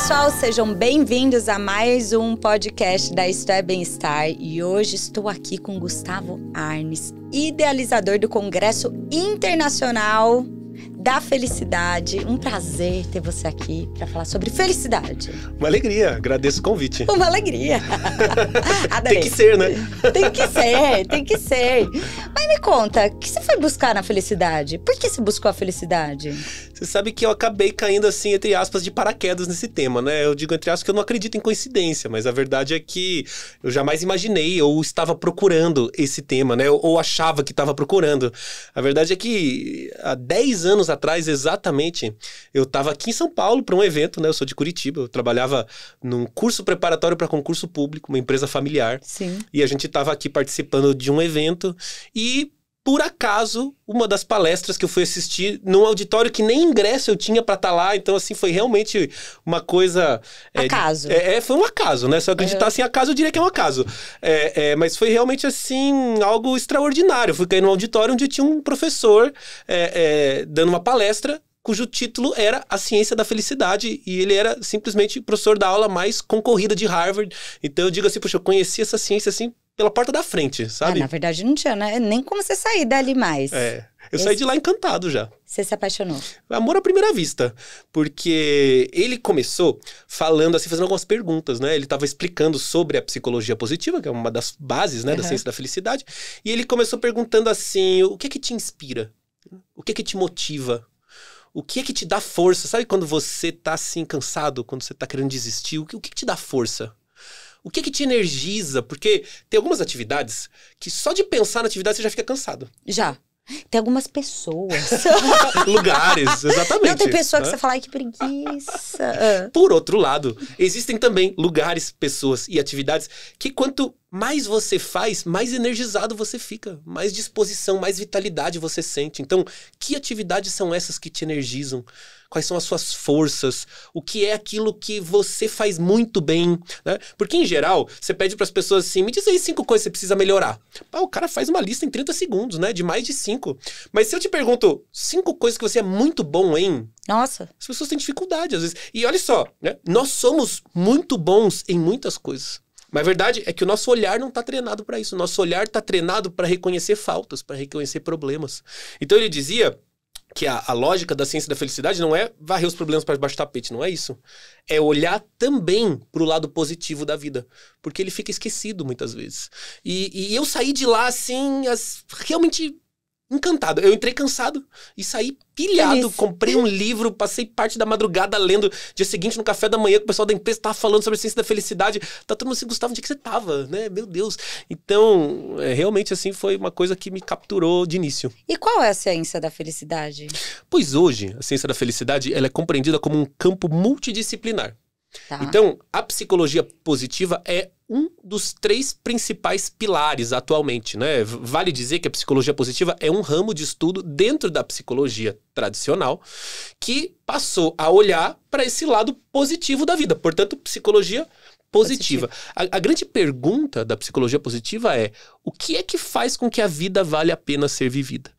pessoal, sejam bem-vindos a mais um podcast da Isto é Bem-Estar e hoje estou aqui com Gustavo Arnes, idealizador do Congresso Internacional da Felicidade. Um prazer ter você aqui para falar sobre felicidade. Uma alegria, agradeço o convite. Uma alegria. tem que ser, né? tem que ser, tem que ser. Mas me conta, o que você foi buscar na felicidade? Por que você buscou a felicidade? Você sabe que eu acabei caindo, assim, entre aspas, de paraquedas nesse tema, né? Eu digo entre aspas que eu não acredito em coincidência, mas a verdade é que eu jamais imaginei ou estava procurando esse tema, né? Ou, achava que estava procurando. A verdade é que há 10 anos atrás, exatamente, eu estava aqui em São Paulo para um evento, né? Eu sou de Curitiba, eu trabalhava num curso preparatório para concurso público, uma empresa familiar. Sim. E a gente estava aqui participando de um evento e por acaso, uma das palestras que eu fui assistir num auditório que nem ingresso eu tinha para estar tá lá. Então, assim, foi realmente uma coisa. É, acaso. É, é, foi um acaso, né? Se eu acreditar uhum. acaso, eu diria que é um acaso. É, é, mas foi realmente, assim, algo extraordinário. Eu fui cair num auditório onde tinha um professor é, dando uma palestra cujo título era A Ciência da Felicidade, e ele era simplesmente professor da aula mais concorrida de Harvard. Então eu digo assim, poxa, eu conheci essa ciência assim pela porta da frente, é, sabe? na verdade, não tinha né? nem como você sair dali mais. É. Eu Esse... saí de lá encantado já. Você se apaixonou? Amor à primeira vista. Porque ele começou falando assim, fazendo algumas perguntas, né? Ele estava explicando sobre a psicologia positiva, que é uma das bases, né, uhum. da ciência da felicidade. E ele começou perguntando assim: o que é que te inspira? O que é que te motiva? O que é que te dá força? Sabe quando você tá assim cansado, quando você tá querendo desistir? O que, o que, é que te dá força? O que que te energiza? Porque tem algumas atividades que só de pensar na atividade você já fica cansado. Já. Tem algumas pessoas. Lugares, exatamente. Não, tem pessoa que né? você fala, ai, que preguiça. Ah. Por outro lado, existem também lugares, pessoas e atividades que quanto mais você faz, mais energizado você fica, mais disposição, mais vitalidade você sente. Então, que atividades são essas que te energizam? Quais são as suas forças? O que é aquilo que você faz muito bem? Né? Porque, em geral, você pede para as pessoas assim: me diz aí cinco coisas que você precisa melhorar. Pá, o cara faz uma lista em 30 segundos, né? De mais de cinco. Mas se eu te pergunto cinco coisas que você é muito bom em. Nossa. As pessoas têm dificuldade, às vezes. E olha só, né? nós somos muito bons em muitas coisas. Mas a verdade é que o nosso olhar não está treinado para isso. O nosso olhar está treinado para reconhecer faltas, para reconhecer problemas. Então ele dizia que a, a, lógica da ciência da felicidade não é varrer os problemas para baixo do tapete, não é isso. É olhar também para o lado positivo da vida, porque ele fica esquecido muitas vezes. E, e eu saí de lá assim, as, realmente encantado. Eu entrei cansado e saí pilhado. Comprei um livro, passei parte da madrugada lendo. Dia seguinte, no café da manhã, o pessoal da empresa tava falando sobre a ciência da felicidade. Tá todo mundo assim, Gustavo, onde é que você tava, né? Meu Deus. Então, é, realmente, assim, foi uma coisa que me capturou de início. E qual é a ciência da felicidade? Pois hoje, a ciência da felicidade, ela é compreendida como um campo multidisciplinar. Tá. Então, a psicologia positiva é um dos três principais pilares atualmente, né? Vale dizer que a psicologia positiva é um ramo de estudo dentro da psicologia tradicional que passou a olhar para esse lado positivo da vida. Portanto, psicologia positiva. A, a, grande pergunta da psicologia positiva é: o que é que faz com que a vida vale a pena ser vivida?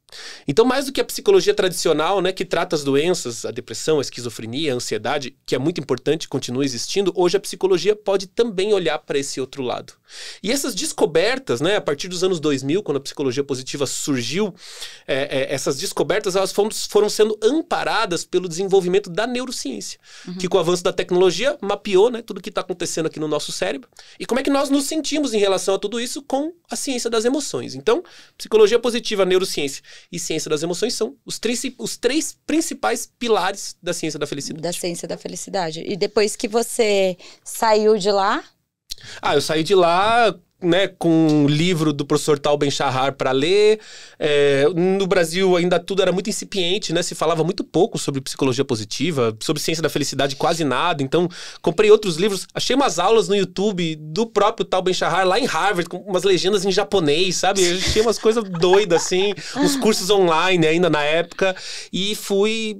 Então, mais do que a psicologia tradicional, né, que trata as doenças, a depressão, a esquizofrenia, a ansiedade, que é muito importante, continua existindo, hoje a psicologia pode também olhar para esse outro lado. E essas descobertas, né, a partir dos anos 2000, quando a psicologia positiva surgiu, é, é, essas descobertas elas foram, foram, sendo amparadas pelo desenvolvimento da neurociência, uhum. que com o avanço da tecnologia mapeou né, tudo que está acontecendo aqui no nosso cérebro e como é que nós nos sentimos em relação a tudo isso com a ciência das emoções. Então, psicologia positiva, neurociência e ciência das emoções são os, os três principais pilares da ciência da felicidade. Da ciência da felicidade. E depois que você saiu de lá, ah, eu saí de lá né, com um livro do professor Tal Ben Shahar para ler. É, no Brasil ainda tudo era muito incipiente, né? Se falava muito pouco sobre psicologia positiva, sobre ciência da felicidade quase nada. Então comprei outros livros, achei umas aulas no YouTube do próprio Tal Ben Shahar lá em Harvard com umas legendas em japonês, sabe? Eu achei umas coisas doidas assim, uns cursos online ainda na época e fui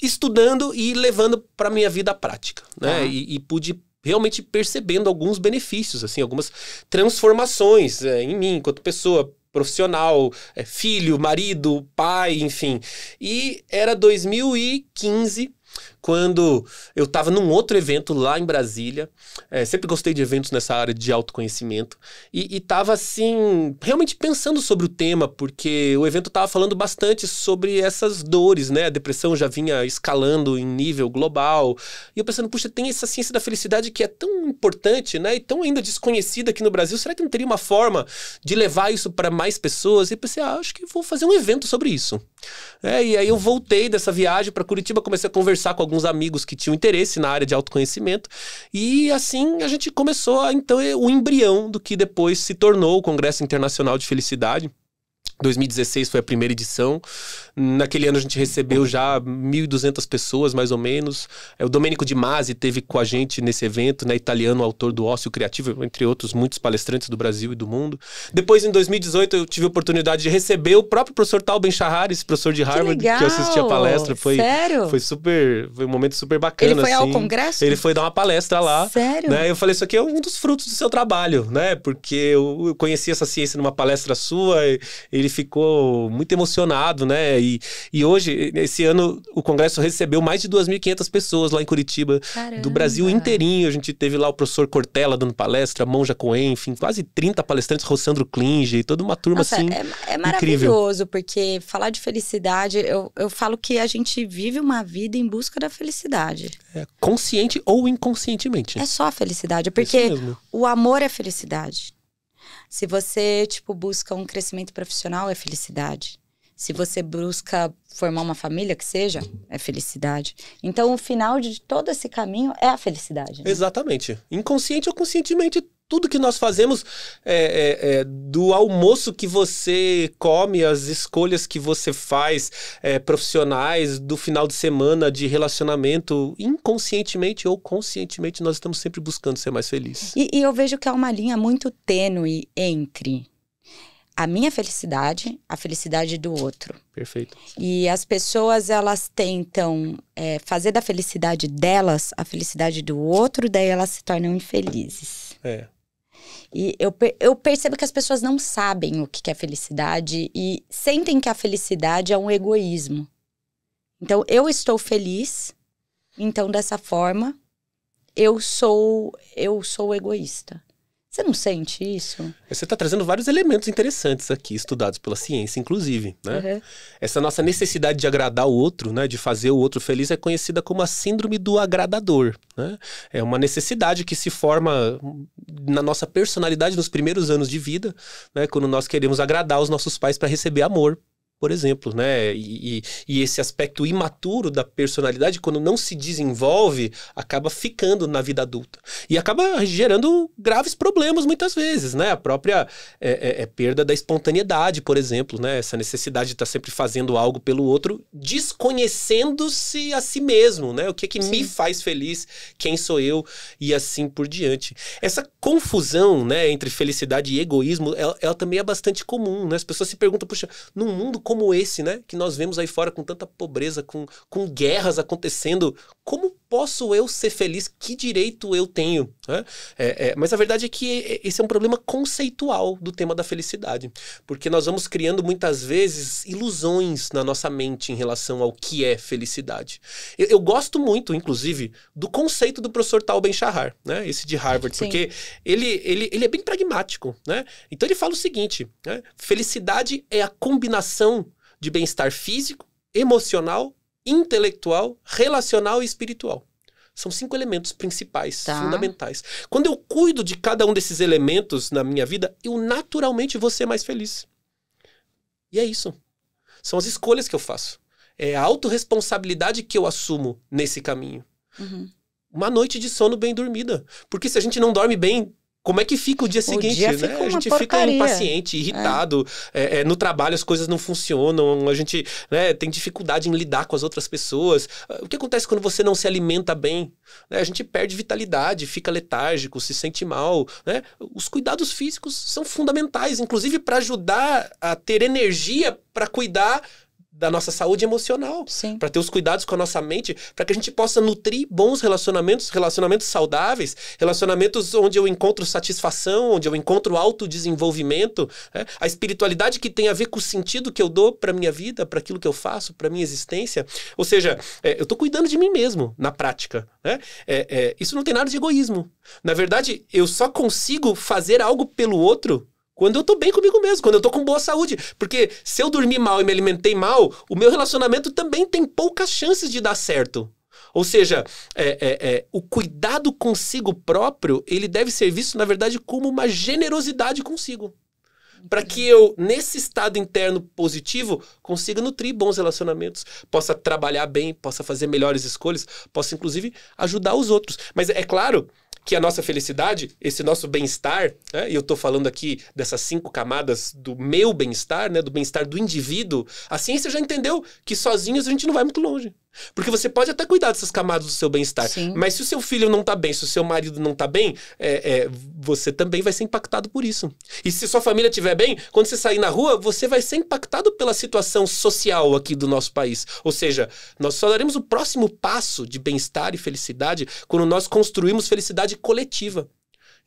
estudando e levando para minha vida prática, né? Tá. E, e pude realmente percebendo alguns benefícios, assim, algumas transformações é, em mim, enquanto pessoa, profissional, é, filho, marido, pai, enfim. E era 2015 quando eu estava num outro evento lá em Brasília. É, sempre gostei de eventos nessa área de autoconhecimento. E estava, assim, realmente pensando sobre o tema, porque o evento estava falando bastante sobre essas dores, né? A depressão já vinha escalando em nível global. E eu pensando, puxa, tem essa ciência da felicidade que é tão importante, né? E tão ainda desconhecida aqui no Brasil. Será que não teria uma forma de levar isso para mais pessoas? E pensei, ah, acho que vou fazer um evento sobre isso. É, e aí eu voltei dessa viagem para Curitiba, comecei a conversar com alguns alguns amigos que tinham interesse na área de autoconhecimento. E assim a gente começou, a, então, o embrião do que depois se tornou o Congresso Internacional de Felicidade 2016 foi a primeira edição. Naquele ano a gente recebeu já 1.200 pessoas, mais ou menos. É, o Domenico Di Masi teve com a gente nesse evento, né, italiano, autor do Ócio Criativo, entre outros muitos palestrantes do Brasil e do mundo. Depois, em 2018, eu tive a oportunidade de receber o próprio professor Tal Ben-Shahar, esse professor de Harvard, que, que eu assisti a palestra. Foi, Sério? Foi super, foi um momento super bacana. Ele foi assim. ao congresso? Ele foi dar uma palestra lá. Sério? Né, eu falei, isso aqui é um dos frutos do seu trabalho, né? Porque eu conheci essa ciência numa palestra sua, ele ele ficou muito emocionado, né? E, e hoje, esse ano, o Congresso recebeu mais de 2.500 pessoas lá em Curitiba, Caramba. do Brasil inteirinho. A gente teve lá o professor Cortella dando palestra, Monja Coen, enfim, quase 30 palestrantes, Rossandro Klinge, toda uma turma Nossa, assim. É, é maravilhoso, incrível. porque falar de felicidade, eu, eu falo que a gente vive uma vida em busca da felicidade. É, consciente ou inconscientemente. É só a felicidade, porque o amor é felicidade. Se você, tipo, busca um crescimento profissional, é felicidade. Se você busca formar uma família, que seja, é felicidade. Então, o final de todo esse caminho é a felicidade. Né? Exatamente. Inconsciente ou conscientemente, tudo que nós fazemos, é, é, é, do almoço que você come, as escolhas que você faz é, profissionais, do final de semana, de relacionamento, inconscientemente ou conscientemente, nós estamos sempre buscando ser mais felizes. E, e eu vejo que há uma linha muito tênue entre a minha felicidade, a felicidade do outro. Perfeito. E as pessoas, elas tentam é, fazer da felicidade delas a felicidade do outro, daí elas se tornam infelizes. É. E eu, eu percebo que as pessoas não sabem o que é felicidade e sentem que a felicidade é um egoísmo. Então, eu estou feliz, então dessa forma, eu sou eu sou egoísta. Você não sente isso? Você está trazendo vários elementos interessantes aqui, estudados pela ciência, inclusive. Né? Uhum. Essa nossa necessidade de agradar o outro, né, de fazer o outro feliz, é conhecida como a síndrome do agradador. Né? É uma necessidade que se forma na nossa personalidade nos primeiros anos de vida, né, quando nós queremos agradar os nossos pais para receber amor, por exemplo, né? E, e, e, esse aspecto imaturo da personalidade, quando não se desenvolve, acaba ficando na vida adulta. E acaba gerando graves problemas muitas vezes, né? A própria é, é, é perda da espontaneidade, por exemplo, né? Essa necessidade de estar tá sempre fazendo algo pelo outro, desconhecendo-se a si mesmo, né? O que é que Sim. me faz feliz, quem sou eu e assim por diante. Essa confusão, né, entre felicidade e egoísmo, ela, ela também é bastante comum, né? As pessoas se perguntam, puxa, num mundo como esse, né? Que nós vemos aí fora com tanta pobreza, com, com guerras acontecendo. Como posso eu ser feliz? Que direito eu tenho? Né? É, é, mas a verdade é que esse é um problema conceitual do tema da felicidade, porque nós vamos criando muitas vezes ilusões na nossa mente em relação ao que é felicidade. Eu, eu gosto muito, inclusive, do conceito do professor Tal Ben-Shahar, né? esse de Harvard, Sim. porque ele, ele, ele é bem pragmático. Né? Então ele fala o seguinte: né? felicidade é a combinação de bem-estar físico, emocional intelectual, relacional e espiritual. São cinco elementos principais, tá. fundamentais. Quando eu cuido de cada um desses elementos na minha vida, eu naturalmente vou ser mais feliz. E é isso. São as escolhas que eu faço. É a autorresponsabilidade que eu assumo nesse caminho. Uhum. Uma noite de sono bem dormida. Porque se a gente não dorme bem, como é que fica o dia o seguinte, dia né? a gente porcaria. fica impaciente, irritado, é. É, é, no trabalho as coisas não funcionam, a gente né, tem dificuldade em lidar com as outras pessoas. Ah, o que acontece quando você não se alimenta bem? Né, a gente perde vitalidade, fica letárgico, se sente mal. Né? Os cuidados físicos são fundamentais, inclusive para ajudar a ter energia para cuidar da nossa saúde emocional, para ter os cuidados com a nossa mente, para que a gente possa nutrir bons relacionamentos, relacionamentos saudáveis, relacionamentos onde eu encontro satisfação, onde eu encontro autodesenvolvimento, né? a espiritualidade que tem a ver com o sentido que eu dou para minha vida, para aquilo que eu faço, para minha existência. Ou seja, é, eu estou cuidando de mim mesmo na prática. Né? É, é, isso não tem nada de egoísmo. Na verdade, eu só consigo fazer algo pelo outro quando eu tô bem comigo mesmo, quando eu tô com boa saúde. Porque se eu dormi mal e me alimentei mal, o meu relacionamento também tem poucas chances de dar certo. Ou seja, é, é, é, o cuidado consigo próprio, ele deve ser visto, na verdade, como uma generosidade consigo. Para que eu, nesse estado interno positivo, consiga nutrir bons relacionamentos, possa trabalhar bem, possa fazer melhores escolhas, possa, inclusive, ajudar os outros. Mas é claro que a nossa felicidade, esse nosso bem-estar, né? e eu estou falando aqui dessas cinco camadas do meu bem-estar, né? do bem-estar do indivíduo, a ciência já entendeu que sozinhos a gente não vai muito longe. Porque você pode até cuidar dessas camadas do seu bem-estar. Mas se o seu filho não tá bem, se o seu marido não tá bem, é, é, você também vai ser impactado por isso. E se sua família estiver bem, quando você sair na rua, você vai ser impactado pela situação social aqui do nosso país. Ou seja, nós só daremos o próximo passo de bem-estar e felicidade quando nós construímos felicidade coletiva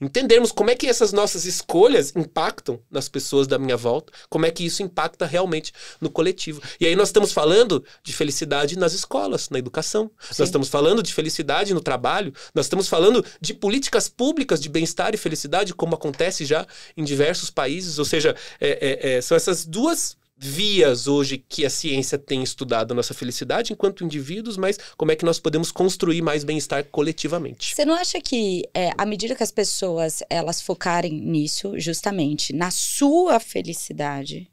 entendermos como é que essas nossas escolhas impactam nas pessoas da minha volta, como é que isso impacta realmente no coletivo. E aí nós estamos falando de felicidade nas escolas, na educação, Sim. nós estamos falando de felicidade no trabalho, nós estamos falando de políticas públicas de bem-estar e felicidade, como acontece já em diversos países, ou seja, é, é, é, são essas duas vias hoje que a ciência tem estudado a nossa felicidade enquanto indivíduos, mas como é que nós podemos construir mais bem-estar coletivamente? Você não acha que é, à medida que as pessoas elas focarem nisso, justamente na sua felicidade,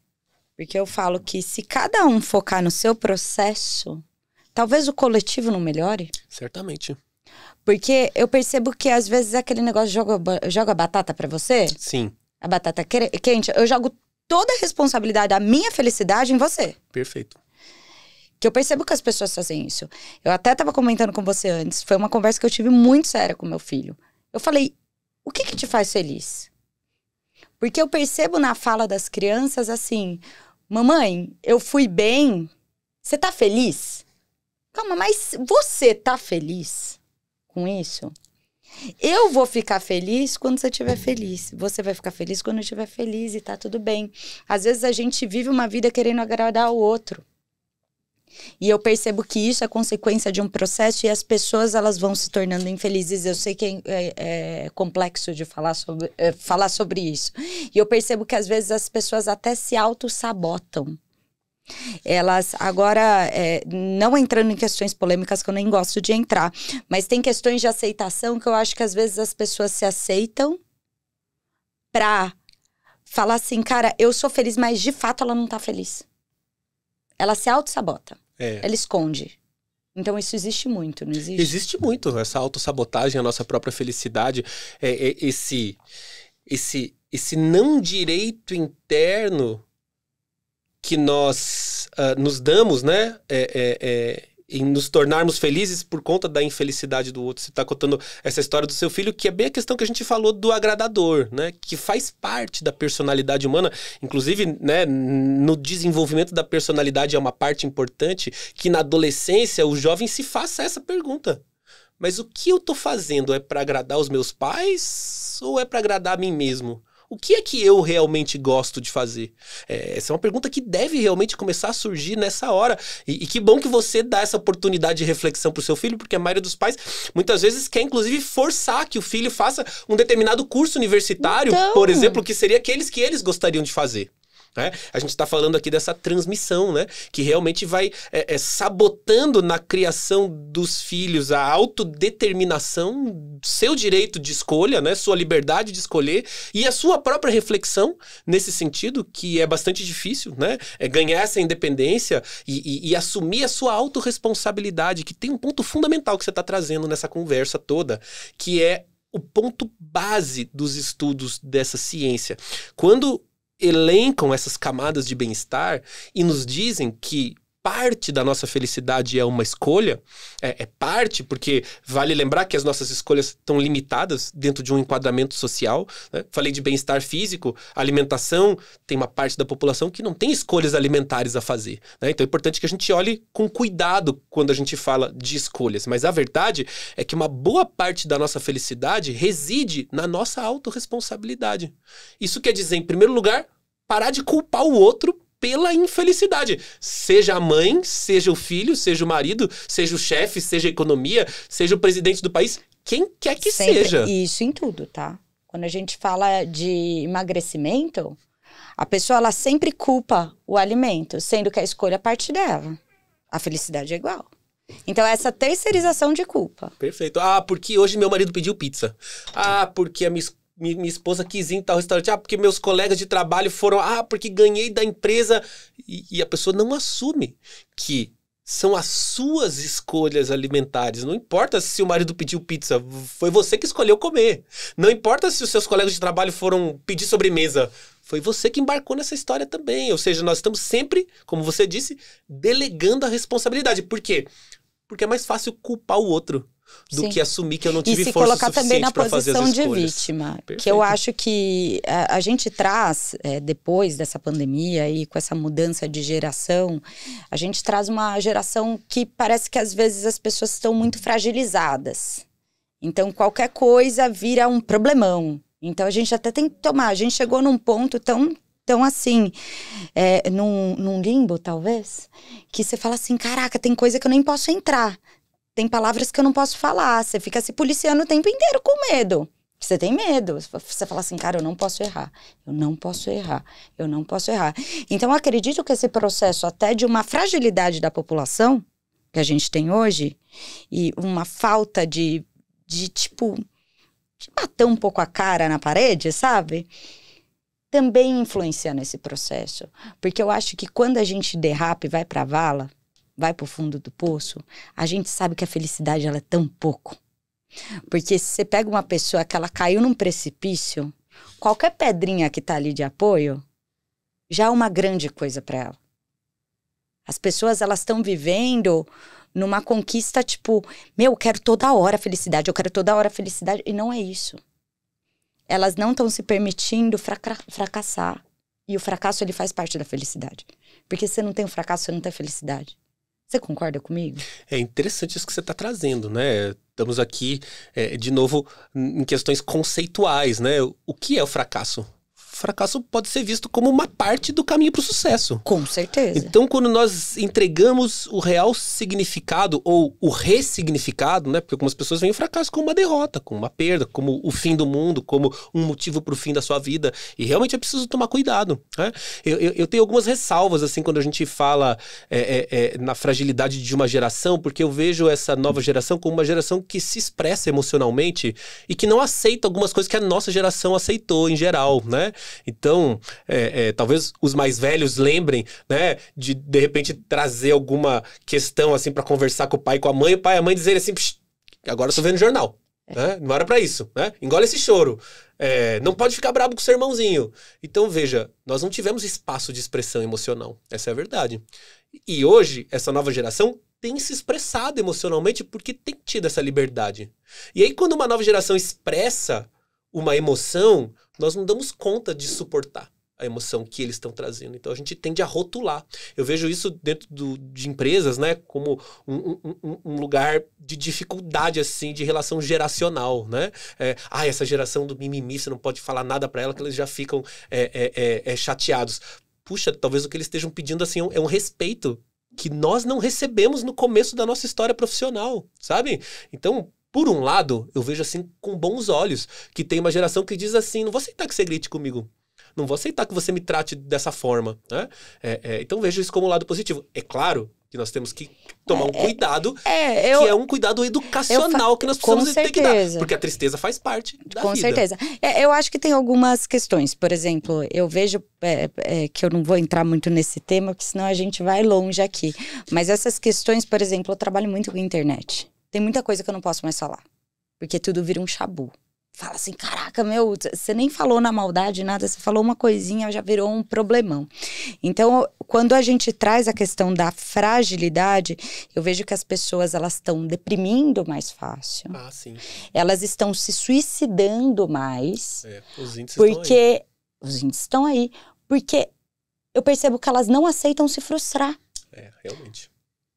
porque eu falo que se cada um focar no seu processo, talvez o coletivo não melhore? Certamente. Porque eu percebo que às vezes é aquele negócio joga, joga batata para você. Sim. A batata quente, eu jogo toda a responsabilidade da minha felicidade em você. Perfeito. Que eu percebo que as pessoas fazem isso. Eu até estava comentando com você antes, foi uma conversa que eu tive muito séria com meu filho. Eu falei: o que, que te faz feliz? Porque eu percebo na fala das crianças assim: mamãe, eu fui bem, você tá feliz? Calma, mas você tá feliz com isso? Eu vou ficar feliz quando você estiver feliz. Você vai ficar feliz quando eu estiver feliz e tá tudo bem. Às vezes a gente vive uma vida querendo agradar o outro. E eu percebo que isso é consequência de um processo e as pessoas elas vão se tornando infelizes. Eu sei que é, é, é complexo de falar sobre, é, falar sobre isso. E eu percebo que às vezes as pessoas até se auto-sabotam elas, agora, é, não entrando em questões polêmicas que eu nem gosto de entrar, mas tem questões de aceitação que eu acho que às vezes as pessoas se aceitam pra falar assim, cara, eu sou feliz, mas de fato ela não tá feliz. Ela se auto-sabota. É. Ela esconde. Então isso existe muito, não existe? Existe muito essa auto sabotagem a nossa própria felicidade, é, é, esse, esse, esse não direito interno que nós uh, nos damos, né? É, é, é, em nos tornarmos felizes por conta da infelicidade do outro. Você está contando essa história do seu filho, que é bem a questão que a gente falou do agradador, né? Que faz parte da personalidade humana. Inclusive, né, no desenvolvimento da personalidade é uma parte importante que na adolescência o jovem se faça essa pergunta. Mas o que eu estou fazendo é para agradar os meus pais ou é para agradar a mim mesmo? o que é que eu realmente gosto de fazer? É, essa é uma pergunta que deve realmente começar a surgir nessa hora. E, e que bom que você dá essa oportunidade de reflexão para o seu filho, porque a maioria dos pais muitas vezes quer, inclusive, forçar que o filho faça um determinado curso universitário, então... por exemplo, que seria aqueles que eles gostariam de fazer. Né? A gente está falando aqui dessa transmissão, né? que realmente vai é, é, sabotando na criação dos filhos a autodeterminação, seu direito de escolha, né? sua liberdade de escolher e a sua própria reflexão nesse sentido, que é bastante difícil, né? É ganhar essa independência e, e, e assumir a sua autorresponsabilidade, que tem um ponto fundamental que você está trazendo nessa conversa toda, que é o ponto base dos estudos dessa ciência. Quando elencam essas camadas de bem-estar e nos dizem que parte da nossa felicidade é uma escolha, é, é parte, porque vale lembrar que as nossas escolhas estão limitadas dentro de um enquadramento social. Né? Falei de bem-estar físico, alimentação, tem uma parte da população que não tem escolhas alimentares a fazer. Né? Então é importante que a gente olhe com cuidado quando a gente fala de escolhas. Mas a verdade é que uma boa parte da nossa felicidade reside na nossa autorresponsabilidade. Isso quer dizer, em primeiro lugar, parar de culpar o outro pela infelicidade. Seja a mãe, seja o filho, seja o marido, seja o chefe, seja a economia, seja o presidente do país, quem quer que Sempre. seja. Isso em tudo, tá? Quando a gente fala de emagrecimento, a pessoa ela sempre culpa o alimento, sendo que a escolha parte dela. A felicidade é igual. Então, essa terceirização de culpa. Perfeito. Ah, porque hoje meu marido pediu pizza. Ah, porque a minha minha esposa quis ir em tal restaurante, ah, porque meus colegas de trabalho foram, ah, porque ganhei da empresa. E, e a pessoa não assume que são as suas escolhas alimentares. Não importa se o marido pediu pizza, foi você que escolheu comer. Não importa se os seus colegas de trabalho foram pedir sobremesa, foi você que embarcou nessa história também. Ou seja, nós estamos sempre, como você disse, delegando a responsabilidade. Por quê? Porque é mais fácil culpar o outro do Sim. que assumir que eu não tive e se força colocar também na posição de vítima Perfeito. que eu acho que a, eh, a gente traz é, depois dessa pandemia e com essa mudança de geração a gente traz uma geração que parece que às vezes as pessoas estão muito fragilizadas então qualquer coisa vira um problemão então a gente até tem que tomar a gente chegou num ponto tão então, assim, é, num, num, limbo, talvez, que você fala assim: caraca, tem coisa que eu nem posso entrar tem palavras que eu não posso falar. Você fica se policiando o tempo inteiro com medo. Você tem medo. Você fala assim, cara, eu não posso errar. Eu não posso errar. Eu não posso errar. Então, acredito que esse processo até de uma fragilidade da população que a gente tem hoje e uma falta de, de tipo, de bater um pouco a cara na parede, sabe? Também influencia nesse processo. Porque eu acho que quando a gente derrapa e vai pra vala, vai para o fundo do poço, a gente sabe que a felicidade ela é tão pouco. Porque se você pega uma pessoa que ela caiu num precipício, qualquer pedrinha que está ali de apoio já é uma grande coisa para ela. As pessoas elas estão vivendo numa conquista tipo, meu, eu quero toda hora felicidade, eu quero toda hora felicidade e não é isso. Elas não estão se permitindo fracassar. E o fracasso ele faz parte da felicidade. Porque se você não tem o fracasso, você não tem felicidade. Você concorda comigo? É interessante isso que você está trazendo, né? Estamos aqui, é, de novo, em questões conceituais, né? O que é o fracasso? fracasso pode ser visto como uma parte do caminho para o sucesso. Com certeza. Então, quando nós entregamos o real significado ou o ressignificado, né? Porque algumas pessoas veem o fracasso como uma derrota, como uma perda, como o fim do mundo, como um motivo para o fim da sua vida. E realmente é preciso tomar cuidado. Né? Eu, eu, eu tenho algumas ressalvas assim quando a gente fala é, é, é, na fragilidade de uma geração, porque eu vejo essa nova geração como uma geração que se expressa emocionalmente e que não aceita algumas coisas que a nossa geração aceitou em geral, né? Então, é, é, talvez os mais velhos lembrem, né, de de repente trazer alguma questão assim para conversar com o pai, com a mãe, o pai e a mãe dizer assim: agora eu estou vendo jornal. É. Né? Não era para isso, né? Engole esse choro. É, não pode ficar brabo com seu irmãozinho. Então, veja, nós não tivemos espaço de expressão emocional. Essa é a verdade. E hoje, essa nova geração tem se expressado emocionalmente porque tem tido essa liberdade. E aí, quando uma nova geração expressa uma emoção, nós não damos conta de suportar a emoção que eles estão trazendo. Então a gente tende a rotular. Eu vejo isso dentro do, de empresas, né, como um, um, um, lugar de dificuldade assim, de relação geracional, né? É, ah, essa geração do mimimi, você não pode falar nada para ela que eles já ficam é é, é, é, chateados. Puxa, talvez o que eles estejam pedindo assim é, é um respeito que nós não recebemos no começo da nossa história profissional, sabe? Então, por um lado, eu vejo assim com bons olhos, que tem uma geração que diz assim: não vou aceitar que você grite comigo. Não vou aceitar que você me trate dessa forma. Né? É, é, então vejo isso como um lado positivo. É claro que nós temos que tomar um é, é, cuidado, é, eu, que é um cuidado educacional que nós precisamos ter que dar. Porque a tristeza faz parte da com vida. Com certeza. É, eu acho que tem algumas questões. Por exemplo, eu vejo é, é, que eu não vou entrar muito nesse tema, porque senão a gente vai longe aqui. Mas essas questões, por exemplo, eu trabalho muito com internet. Tem muita coisa que eu não posso mais falar. Porque tudo vira um chabu. Fala assim, caraca, meu, você nem falou na maldade nada, você falou uma coisinha, já virou um problemão. Então, quando a gente traz a questão da fragilidade, eu vejo que as pessoas elas estão deprimindo mais fácil. Ah, sim. Elas estão se suicidando mais. É, os índices porque estão aí. os índices estão aí, porque eu percebo que elas não aceitam se frustrar. É, realmente.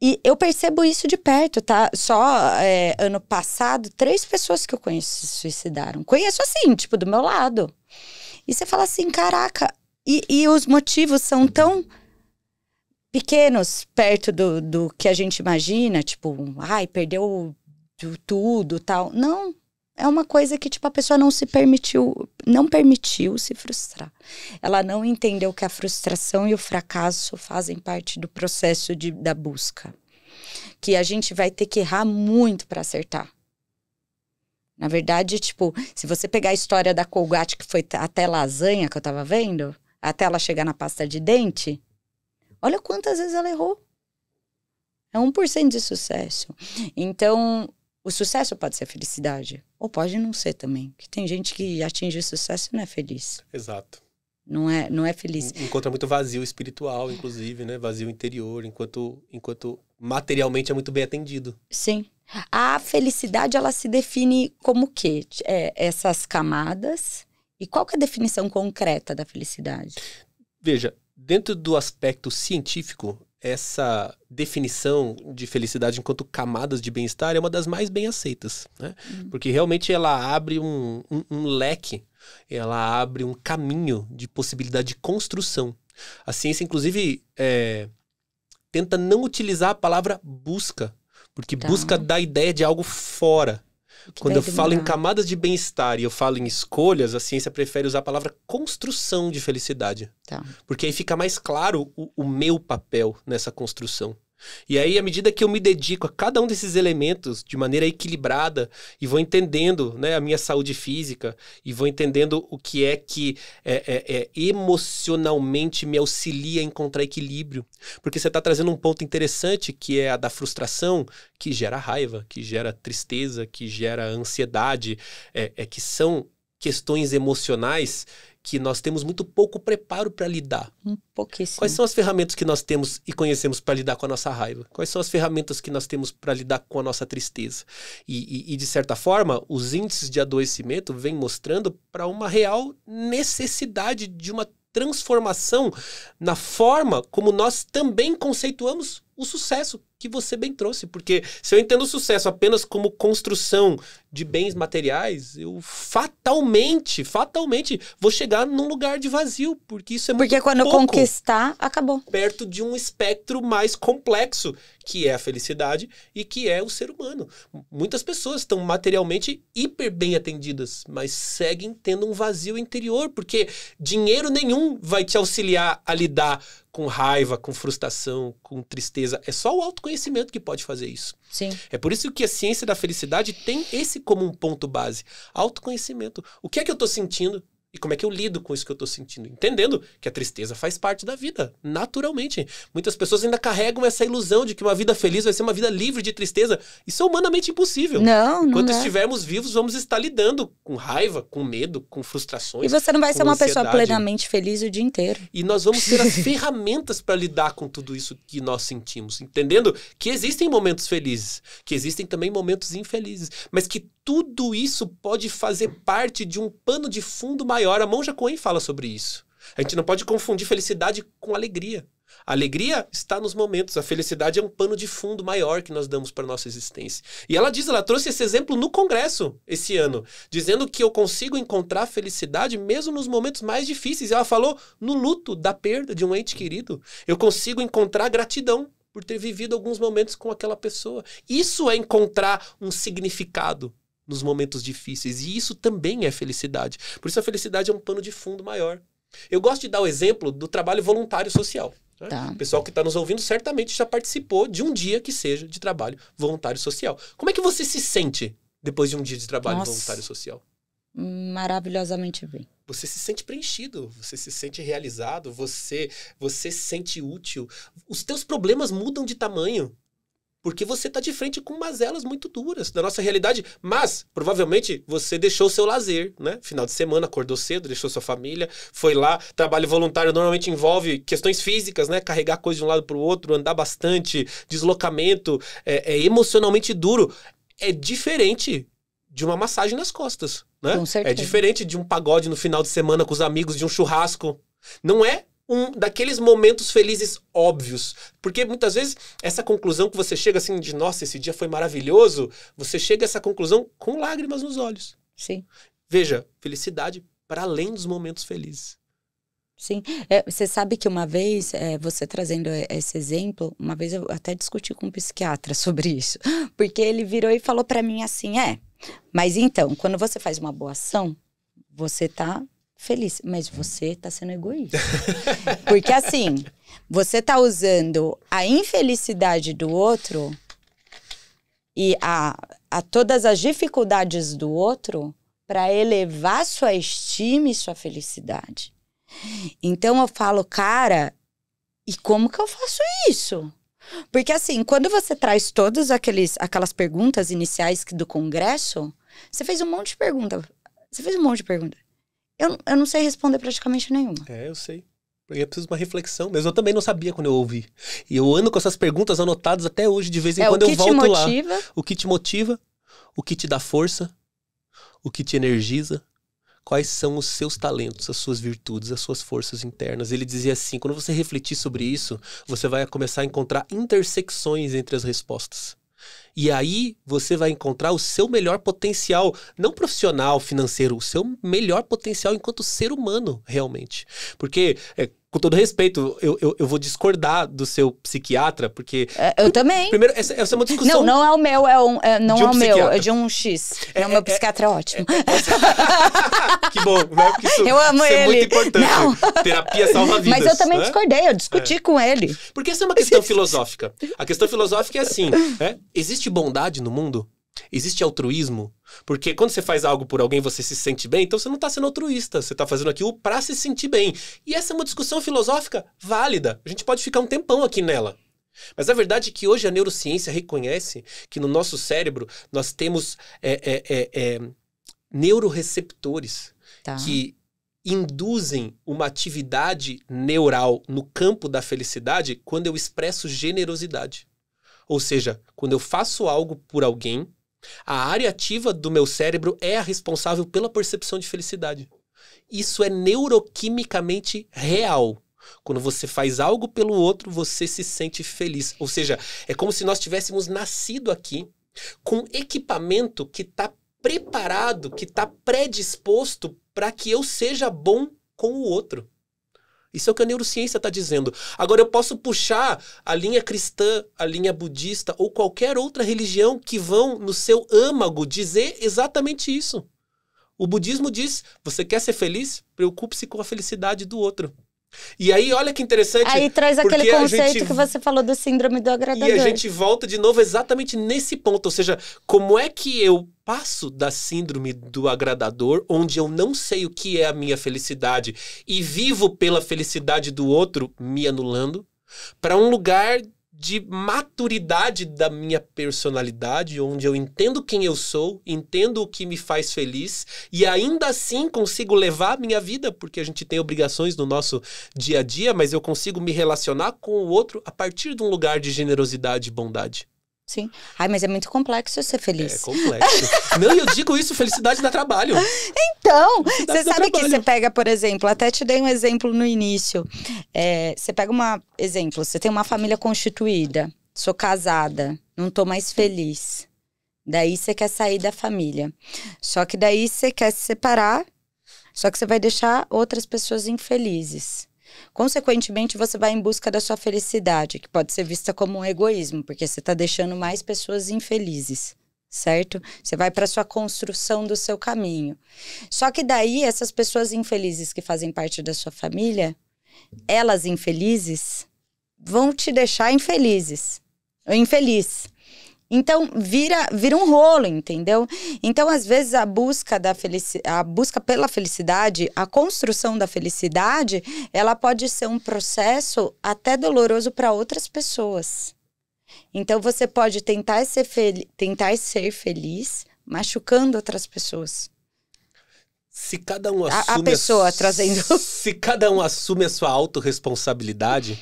E eu percebo isso de perto, tá? Só é, ano passado, três pessoas que eu conheço se suicidaram. Conheço assim, tipo, do meu lado. E você fala assim, caraca, e, e os motivos são tão pequenos perto do, do que a gente imagina, tipo, ai, perdeu tudo tal. Não, é uma coisa que tipo a pessoa não se permitiu, não permitiu se frustrar. Ela não entendeu que a frustração e o fracasso fazem parte do processo de, da busca, que a gente vai ter que errar muito para acertar. Na verdade, tipo, se você pegar a história da Colgate que foi até lasanha que eu tava vendo, até ela chegar na pasta de dente, olha quantas vezes ela errou. É 1% de sucesso. Então, o sucesso pode ser felicidade, ou pode não ser também. Que tem gente que atinge o sucesso e não é feliz. Exato. Não é, não é feliz. Encontra é muito vazio espiritual, inclusive, né? Vazio interior, enquanto, enquanto materialmente é muito bem atendido. Sim. A felicidade, ela se define como quê? É, essas camadas. E qual que é a definição concreta da felicidade? Veja, dentro do aspecto científico, essa definição de felicidade enquanto camadas de bem-estar é uma das mais bem aceitas, né? Uhum. Porque realmente ela abre um, um, um leque, ela abre um caminho de possibilidade de construção. A ciência, inclusive, é, tenta não utilizar a palavra busca, porque tá. busca dá a ideia de algo fora. Quando eu falo em camadas de bem-estar e eu falo em escolhas, a ciência prefere usar a palavra construção de felicidade. Tá. Porque aí fica mais claro o, o meu papel nessa construção. E aí, à medida que eu me dedico a cada um desses elementos de maneira equilibrada e vou entendendo né, a minha saúde física e vou entendendo o que é que é, é, é emocionalmente me auxilia a encontrar equilíbrio. Porque você está trazendo um ponto interessante que é a da frustração que gera raiva, que gera tristeza, que gera ansiedade, é, é que são questões emocionais que nós temos muito pouco preparo para lidar. Um pouquíssimo. Quais são as ferramentas que nós temos e conhecemos para lidar com a nossa raiva? Quais são as ferramentas que nós temos para lidar com a nossa tristeza? E, e, e, de certa forma, os índices de adoecimento vêm mostrando para uma real necessidade de uma transformação na forma como nós também conceituamos o sucesso que você bem trouxe, porque se eu entendo o sucesso apenas como construção de bens materiais, eu fatalmente, fatalmente vou chegar num lugar de vazio, porque isso é porque muito Porque quando pouco, conquistar, acabou. Perto de um espectro mais complexo, que é a felicidade e que é o ser humano. Muitas pessoas estão materialmente hiper bem atendidas, mas seguem tendo um vazio interior, porque dinheiro nenhum vai te auxiliar a lidar com raiva, com frustração, com tristeza. É só o autoconhecimento que pode fazer isso. Sim. É por isso que a ciência da felicidade tem esse como um ponto base: autoconhecimento. O que é que eu estou sentindo? E como é que eu lido com isso que eu tô sentindo? Entendendo que a tristeza faz parte da vida, naturalmente. Muitas pessoas ainda carregam essa ilusão de que uma vida feliz vai ser uma vida livre de tristeza. Isso é humanamente impossível. Não, não Enquanto é. estivermos vivos, vamos estar lidando com raiva, com medo, com frustrações. E você não vai ser uma pessoa plenamente feliz o dia inteiro. E nós vamos ter as ferramentas para lidar com tudo isso que nós sentimos, entendendo que existem momentos felizes, que existem também momentos infelizes, mas que tudo isso pode fazer parte de um pano de fundo maior maior. A Monja Coen fala sobre isso. A gente não pode confundir felicidade com alegria. A alegria está nos momentos, a felicidade é um pano de fundo maior que nós damos para nossa existência. E ela diz, ela trouxe esse exemplo no congresso esse ano, dizendo que eu consigo encontrar felicidade mesmo nos momentos mais difíceis. Ela falou no luto da perda de um ente querido, eu consigo encontrar gratidão por ter vivido alguns momentos com aquela pessoa. Isso é encontrar um significado nos momentos difíceis. E isso também é felicidade. Por isso a felicidade é um pano de fundo maior. Eu gosto de dar o exemplo do trabalho voluntário social. Né? Tá. O pessoal que está nos ouvindo certamente já participou de um dia que seja de trabalho voluntário social. Como é que você se sente depois de um dia de trabalho Nossa. voluntário social? maravilhosamente bem. Você se sente preenchido, você se sente realizado, você você se sente útil. Os teus problemas mudam de tamanho. Porque você está de frente com mazelas muito duras da nossa realidade. Mas, provavelmente, você deixou o seu lazer, né? Final de semana, acordou cedo, deixou sua família, foi lá. Trabalho voluntário normalmente envolve questões físicas, né? Carregar coisas de um lado para o outro, andar bastante, deslocamento. É, é emocionalmente duro. É diferente de uma massagem nas costas, né? É diferente de um pagode no final de semana com os amigos, de um churrasco. Não é um daqueles momentos felizes óbvios. Porque muitas vezes essa conclusão que você chega assim de nossa, esse dia foi maravilhoso, você chega a essa conclusão com lágrimas nos olhos. Sim. Veja, felicidade para além dos momentos felizes. Sim, é, você sabe que uma vez, é, você trazendo é, esse exemplo, uma vez eu até discuti com um psiquiatra sobre isso, porque ele virou e falou para mim assim, é, mas então, quando você faz uma boa ação, você tá feliz. Mas você tá sendo egoísta. Porque assim, você tá usando a infelicidade do outro e a, a todas as dificuldades do outro para elevar sua estima e sua felicidade. Então eu falo, cara, e como que eu faço isso? Porque assim, quando você traz todas aqueles, aquelas perguntas iniciais do congresso, você fez um monte de pergunta. Você fez um monte de pergunta. Eu, eu não sei responder praticamente nenhuma. É, eu sei. Porque eu preciso de uma reflexão mesmo. Eu também não sabia quando eu ouvi. E eu ando com essas perguntas anotadas até hoje, de vez em é, quando eu volto lá. O que te motiva? O que te dá força? O que te energiza? Quais são os seus talentos, as suas virtudes, as suas forças internas? Ele dizia assim: quando você refletir sobre isso, você vai começar a encontrar intersecções entre as respostas. E aí você vai encontrar o seu melhor potencial, não profissional, financeiro, o seu melhor potencial enquanto ser humano, realmente. Porque é, com todo respeito, eu, eu, eu, vou discordar do seu psiquiatra, porque. É, eu também. Primeiro, essa, essa é uma discussão. Não, não é o meu, é um, é, não um é o meu, é de um X. É, não, meu é, psiquiatra é, é ótimo. que bom, né? Porque isso, eu amo isso ele. é muito importante. Não. Terapia salva vidas. Mas eu também né? discordei, eu discuti com ele. Porque essa é uma questão filosófica. A questão filosófica é assim: né? existe bondade no mundo? Existe altruísmo? Porque quando você faz algo por alguém, você se sente bem, então você não está sendo altruísta, você está fazendo aquilo para se sentir bem. E essa é uma discussão filosófica válida. A gente pode ficar um tempão aqui nela. Mas a verdade é que hoje a neurociência reconhece que no nosso cérebro nós temos é, é, é, é neuroreceptores tá. que induzem uma atividade neural no campo da felicidade quando eu expresso generosidade. Ou seja, quando eu faço algo por alguém a área ativa do meu cérebro é a responsável pela percepção de felicidade. Isso é neuroquimicamente real. Quando você faz algo pelo outro, você se sente feliz. Ou seja, é como se nós tivéssemos nascido aqui com equipamento que está preparado, que está predisposto para que eu seja bom com o outro. Isso é o que a neurociência está dizendo. Agora, eu posso puxar a linha cristã, a linha budista ou qualquer outra religião que vão, no seu âmago, dizer exatamente isso. O budismo diz: você quer ser feliz? Preocupe-se com a felicidade do outro. E aí, olha que interessante. Aí traz aquele conceito gente... que você falou do síndrome do agradador. E a gente volta de novo exatamente nesse ponto. Ou seja, como é que eu passo da síndrome do agradador, onde eu não sei o que é a minha felicidade e vivo pela felicidade do outro, me anulando, para um lugar de maturidade da minha personalidade, onde eu entendo quem eu sou, entendo o que me faz feliz e ainda assim consigo levar a minha vida, porque a gente tem obrigações no nosso dia a dia, mas eu consigo me relacionar com o outro a partir de um lugar de generosidade e bondade. Sim. Ai, mas é muito complexo ser feliz. É complexo. Não, eu digo isso, felicidade dá trabalho. Então, felicidade você sabe trabalho. que você pega, por exemplo, até te dei um exemplo no início. É, você pega uma exemplo, você tem uma família constituída, sou casada, não tô mais feliz. Daí você quer sair da família. Só que daí você quer se separar, só que você vai deixar outras pessoas infelizes. Consequentemente, você vai em busca da sua felicidade, que pode ser vista como um egoísmo, porque você está deixando mais pessoas infelizes certo? Você vai para sua construção do seu caminho. Só que daí essas pessoas infelizes que fazem parte da sua família, elas infelizes vão te deixar infelizes, infeliz. Então vira vira um rolo, entendeu? Então às vezes a busca da a busca pela felicidade, a construção da felicidade, ela pode ser um processo até doloroso para outras pessoas. Então você pode tentar ser, fel tentar ser feliz machucando outras pessoas se cada um assume a, a pessoa a, trazendo se cada um assume a sua autorresponsabilidade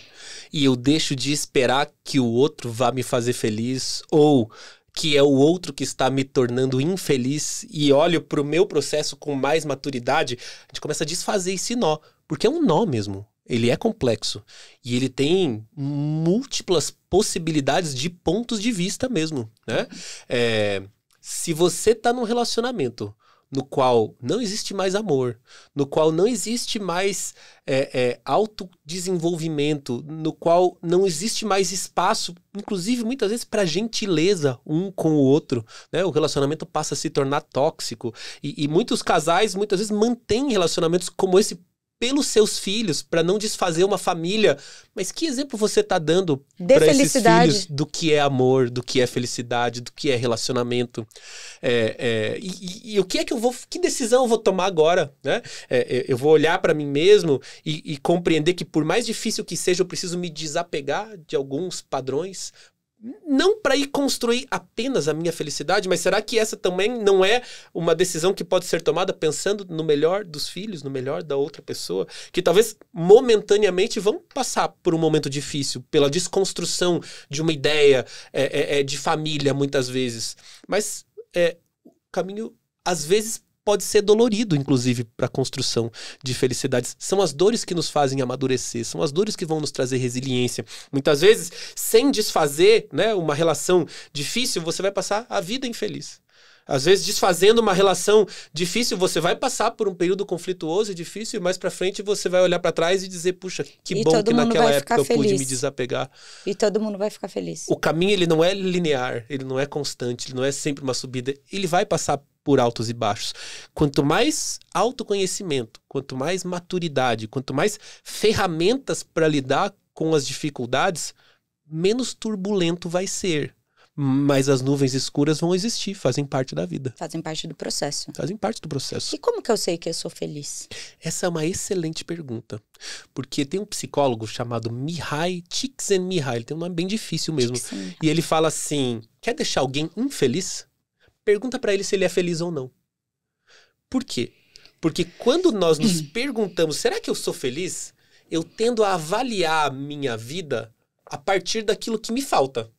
e eu deixo de esperar que o outro vá me fazer feliz ou que é o outro que está me tornando infeliz e olho para o meu processo com mais maturidade, a gente começa a desfazer esse nó, porque é um nó mesmo. Ele é complexo e ele tem múltiplas possibilidades de pontos de vista mesmo, né? É, se você está num relacionamento no qual não existe mais amor, no qual não existe mais é, é, autodesenvolvimento, no qual não existe mais espaço, inclusive muitas vezes para gentileza um com o outro, né? O relacionamento passa a se tornar tóxico e, e muitos casais muitas vezes mantêm relacionamentos como esse pelos seus filhos, para não desfazer uma família. Mas que exemplo você está dando para esses filhos do que é amor, do que é felicidade, do que é relacionamento? É, é, e, e, o que é que eu vou, que decisão eu vou tomar agora? Né? É, é eu vou olhar para mim mesmo e, e compreender que por mais difícil que seja, eu preciso me desapegar de alguns padrões não para ir construir apenas a minha felicidade, mas será que essa também não é uma decisão que pode ser tomada pensando no melhor dos filhos, no melhor da outra pessoa, que talvez momentaneamente vão passar por um momento difícil, pela desconstrução de uma ideia é, é, é de família, muitas vezes. Mas é, o caminho, às vezes, pode ser dolorido, inclusive, para a construção de felicidades. São as dores que nos fazem amadurecer, são as dores que vão nos trazer resiliência. Muitas vezes, sem desfazer né, uma relação difícil, você vai passar a vida infeliz às vezes desfazendo uma relação difícil, você vai passar por um período conflituoso e difícil, e mais para frente você vai olhar para trás e dizer, puxa, que e bom que naquela época eu pude me desapegar. E todo mundo vai ficar feliz. O caminho ele não é linear, ele não é constante, ele não é sempre uma subida, ele vai passar por altos e baixos. Quanto mais autoconhecimento, quanto mais maturidade, quanto mais ferramentas para lidar com as dificuldades, menos turbulento vai ser mas as nuvens escuras vão existir, fazem parte da vida. Fazem parte do processo. Fazem parte do processo. E como que eu sei que eu sou feliz? Essa é uma excelente pergunta, porque tem um psicólogo chamado Mihai Csikszentmihalyi, ele tem um nome bem difícil mesmo, e ele fala assim: quer deixar alguém infeliz? Pergunta para ele se ele é feliz ou não. Por quê? Porque quando nós nos perguntamos, será que eu sou feliz? Eu tendo a avaliar a minha vida a partir daquilo que me falta.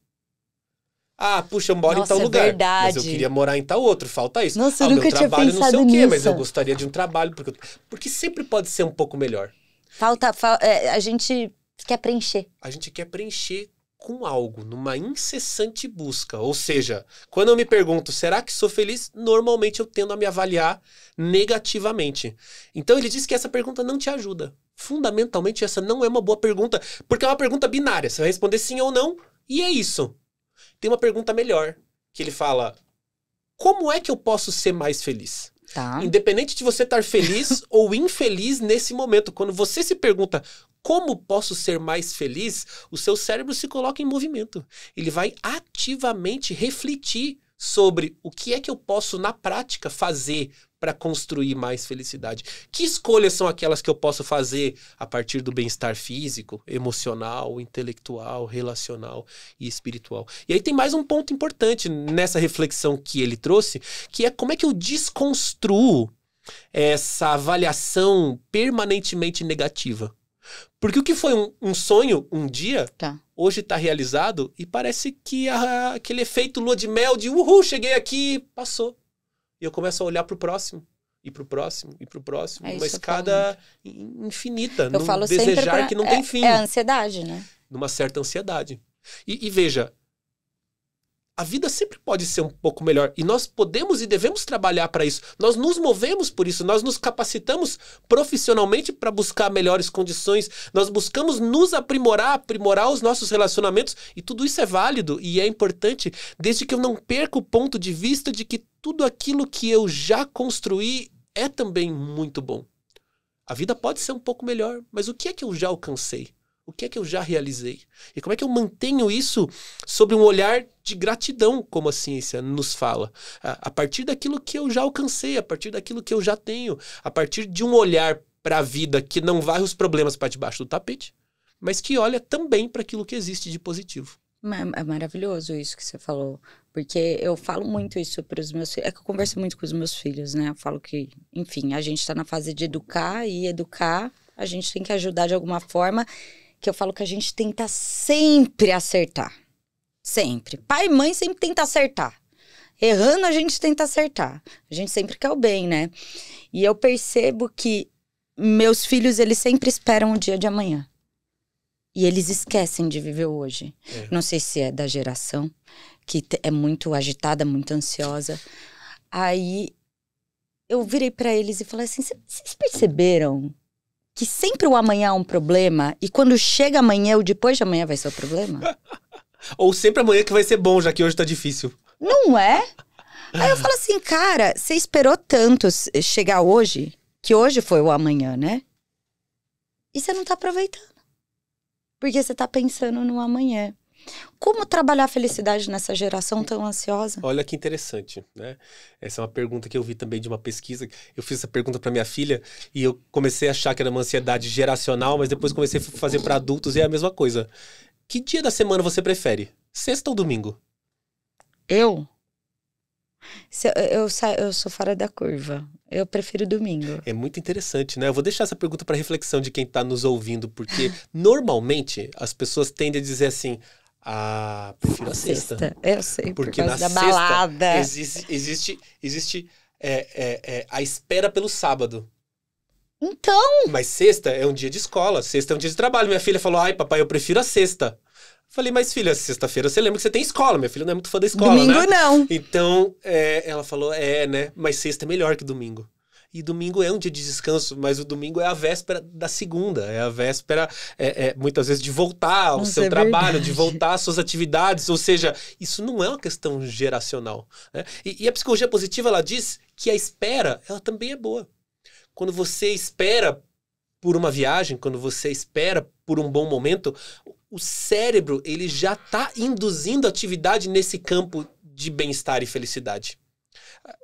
Ah, puxa, eu moro Nossa, em tal é lugar. Verdade. Mas eu queria morar em tal outro, falta isso. Nossa, ah, eu nunca meu tinha trabalho pensado não sei o quê, mas eu gostaria de um trabalho, porque, porque sempre pode ser um pouco melhor. Falta. Fal, é, a gente quer preencher. A gente quer preencher com algo, numa incessante busca. Ou seja, quando eu me pergunto, será que sou feliz? Normalmente eu tendo a me avaliar negativamente. Então ele diz que essa pergunta não te ajuda. Fundamentalmente, essa não é uma boa pergunta, porque é uma pergunta binária. Você vai responder sim ou não, e é isso. Tem uma pergunta melhor, que ele fala: Como é que eu posso ser mais feliz? Tá. Independente de você estar feliz ou infeliz nesse momento, quando você se pergunta como posso ser mais feliz, o seu cérebro se coloca em movimento. Ele vai ativamente refletir sobre o que é que eu posso na prática fazer para construir mais felicidade? Que escolhas são aquelas que eu posso fazer a partir do bem-estar físico, emocional, intelectual, relacional e espiritual? E aí tem mais um ponto importante nessa reflexão que ele trouxe, que é como é que eu desconstruo essa avaliação permanentemente negativa. Porque o que foi um, um sonho um dia, tá. hoje está realizado e parece que a, aquele efeito lua de mel de uhul, cheguei aqui, passou. E eu começo a olhar para o próximo e para o próximo e para o próximo, é uma escada infinita, eu num falo desejar pra... que não é, tem fim. É a ansiedade, né? Numa certa ansiedade. E, e veja, a vida sempre pode ser um pouco melhor e nós podemos e devemos trabalhar para isso. Nós nos movemos por isso, nós nos capacitamos profissionalmente para buscar melhores condições, nós buscamos nos aprimorar, aprimorar os nossos relacionamentos e tudo isso é válido e é importante, desde que eu não perca o ponto de vista de que tudo aquilo que eu já construí é também muito bom. A vida pode ser um pouco melhor, mas o que é que eu já alcancei? O que é que eu já realizei? E como é que eu mantenho isso sobre um olhar de gratidão, como a ciência nos fala? A, a partir daquilo que eu já alcancei, a partir daquilo que eu já tenho, a partir de um olhar para a vida que não varre os problemas para debaixo do tapete, mas que olha também para aquilo que existe de positivo. É maravilhoso isso que você falou, porque eu falo muito isso para os meus filhos. É que eu converso muito com os meus filhos, né? Eu falo que, enfim, a gente está na fase de educar e educar, a gente tem que ajudar de alguma forma que eu falo que a gente tenta sempre acertar. Sempre. Pai e mãe sempre tenta acertar. Errando, a gente tenta acertar. A gente sempre quer o bem, né? E eu percebo que meus filhos, eles sempre esperam o dia de amanhã. E eles esquecem de viver hoje. É. Não sei se é da geração, que é muito agitada, muito ansiosa. Aí eu virei para eles e falei assim: vocês perceberam que sempre o amanhã é um problema e quando chega amanhã, o depois de amanhã vai ser o problema? Ou sempre amanhã que vai ser bom, já que hoje tá difícil. Não é? Aí eu falo assim, cara, você esperou tanto chegar hoje, que hoje foi o amanhã, né? E você não tá aproveitando. Porque você tá pensando no amanhã. Como trabalhar a felicidade nessa geração tão ansiosa? Olha que interessante, né? Essa é uma pergunta que eu vi também de uma pesquisa. Eu fiz essa pergunta para minha filha e eu comecei a achar que era uma ansiedade geracional, mas depois comecei a fazer para adultos e é a mesma coisa. Que dia da semana você prefere? Sexta ou domingo? Eu? Eu, sa... eu sou fora da curva. Eu prefiro domingo. É muito interessante, né? Eu vou deixar essa pergunta para reflexão de quem está nos ouvindo, porque normalmente as pessoas tendem a dizer assim: ah, prefiro a sexta. sexta. É, eu sei, porque por na da sexta balada. existe, existe, existe é, é, é, a espera pelo sábado. Então! Mas sexta é um dia de escola, sexta é um dia de trabalho. Minha filha falou, ai papai, eu prefiro a sexta. Falei, mas filha, sexta-feira você lembra que você tem escola. Minha filha não é muito fã da escola, Domingo né? não. Então, é, ela falou, é, né? Mas sexta é melhor que domingo. E domingo é um dia de descanso, mas o domingo é a véspera da segunda, é a véspera, é, é muitas vezes, de voltar ao seu é trabalho, verdade. de voltar às suas atividades. Ou seja, isso não é uma questão geracional. Né? E, e a psicologia positiva, ela diz que a espera, ela também é boa. Quando você espera por uma viagem, quando você espera por um bom momento, o cérebro ele já está induzindo atividade nesse campo de bem-estar e felicidade.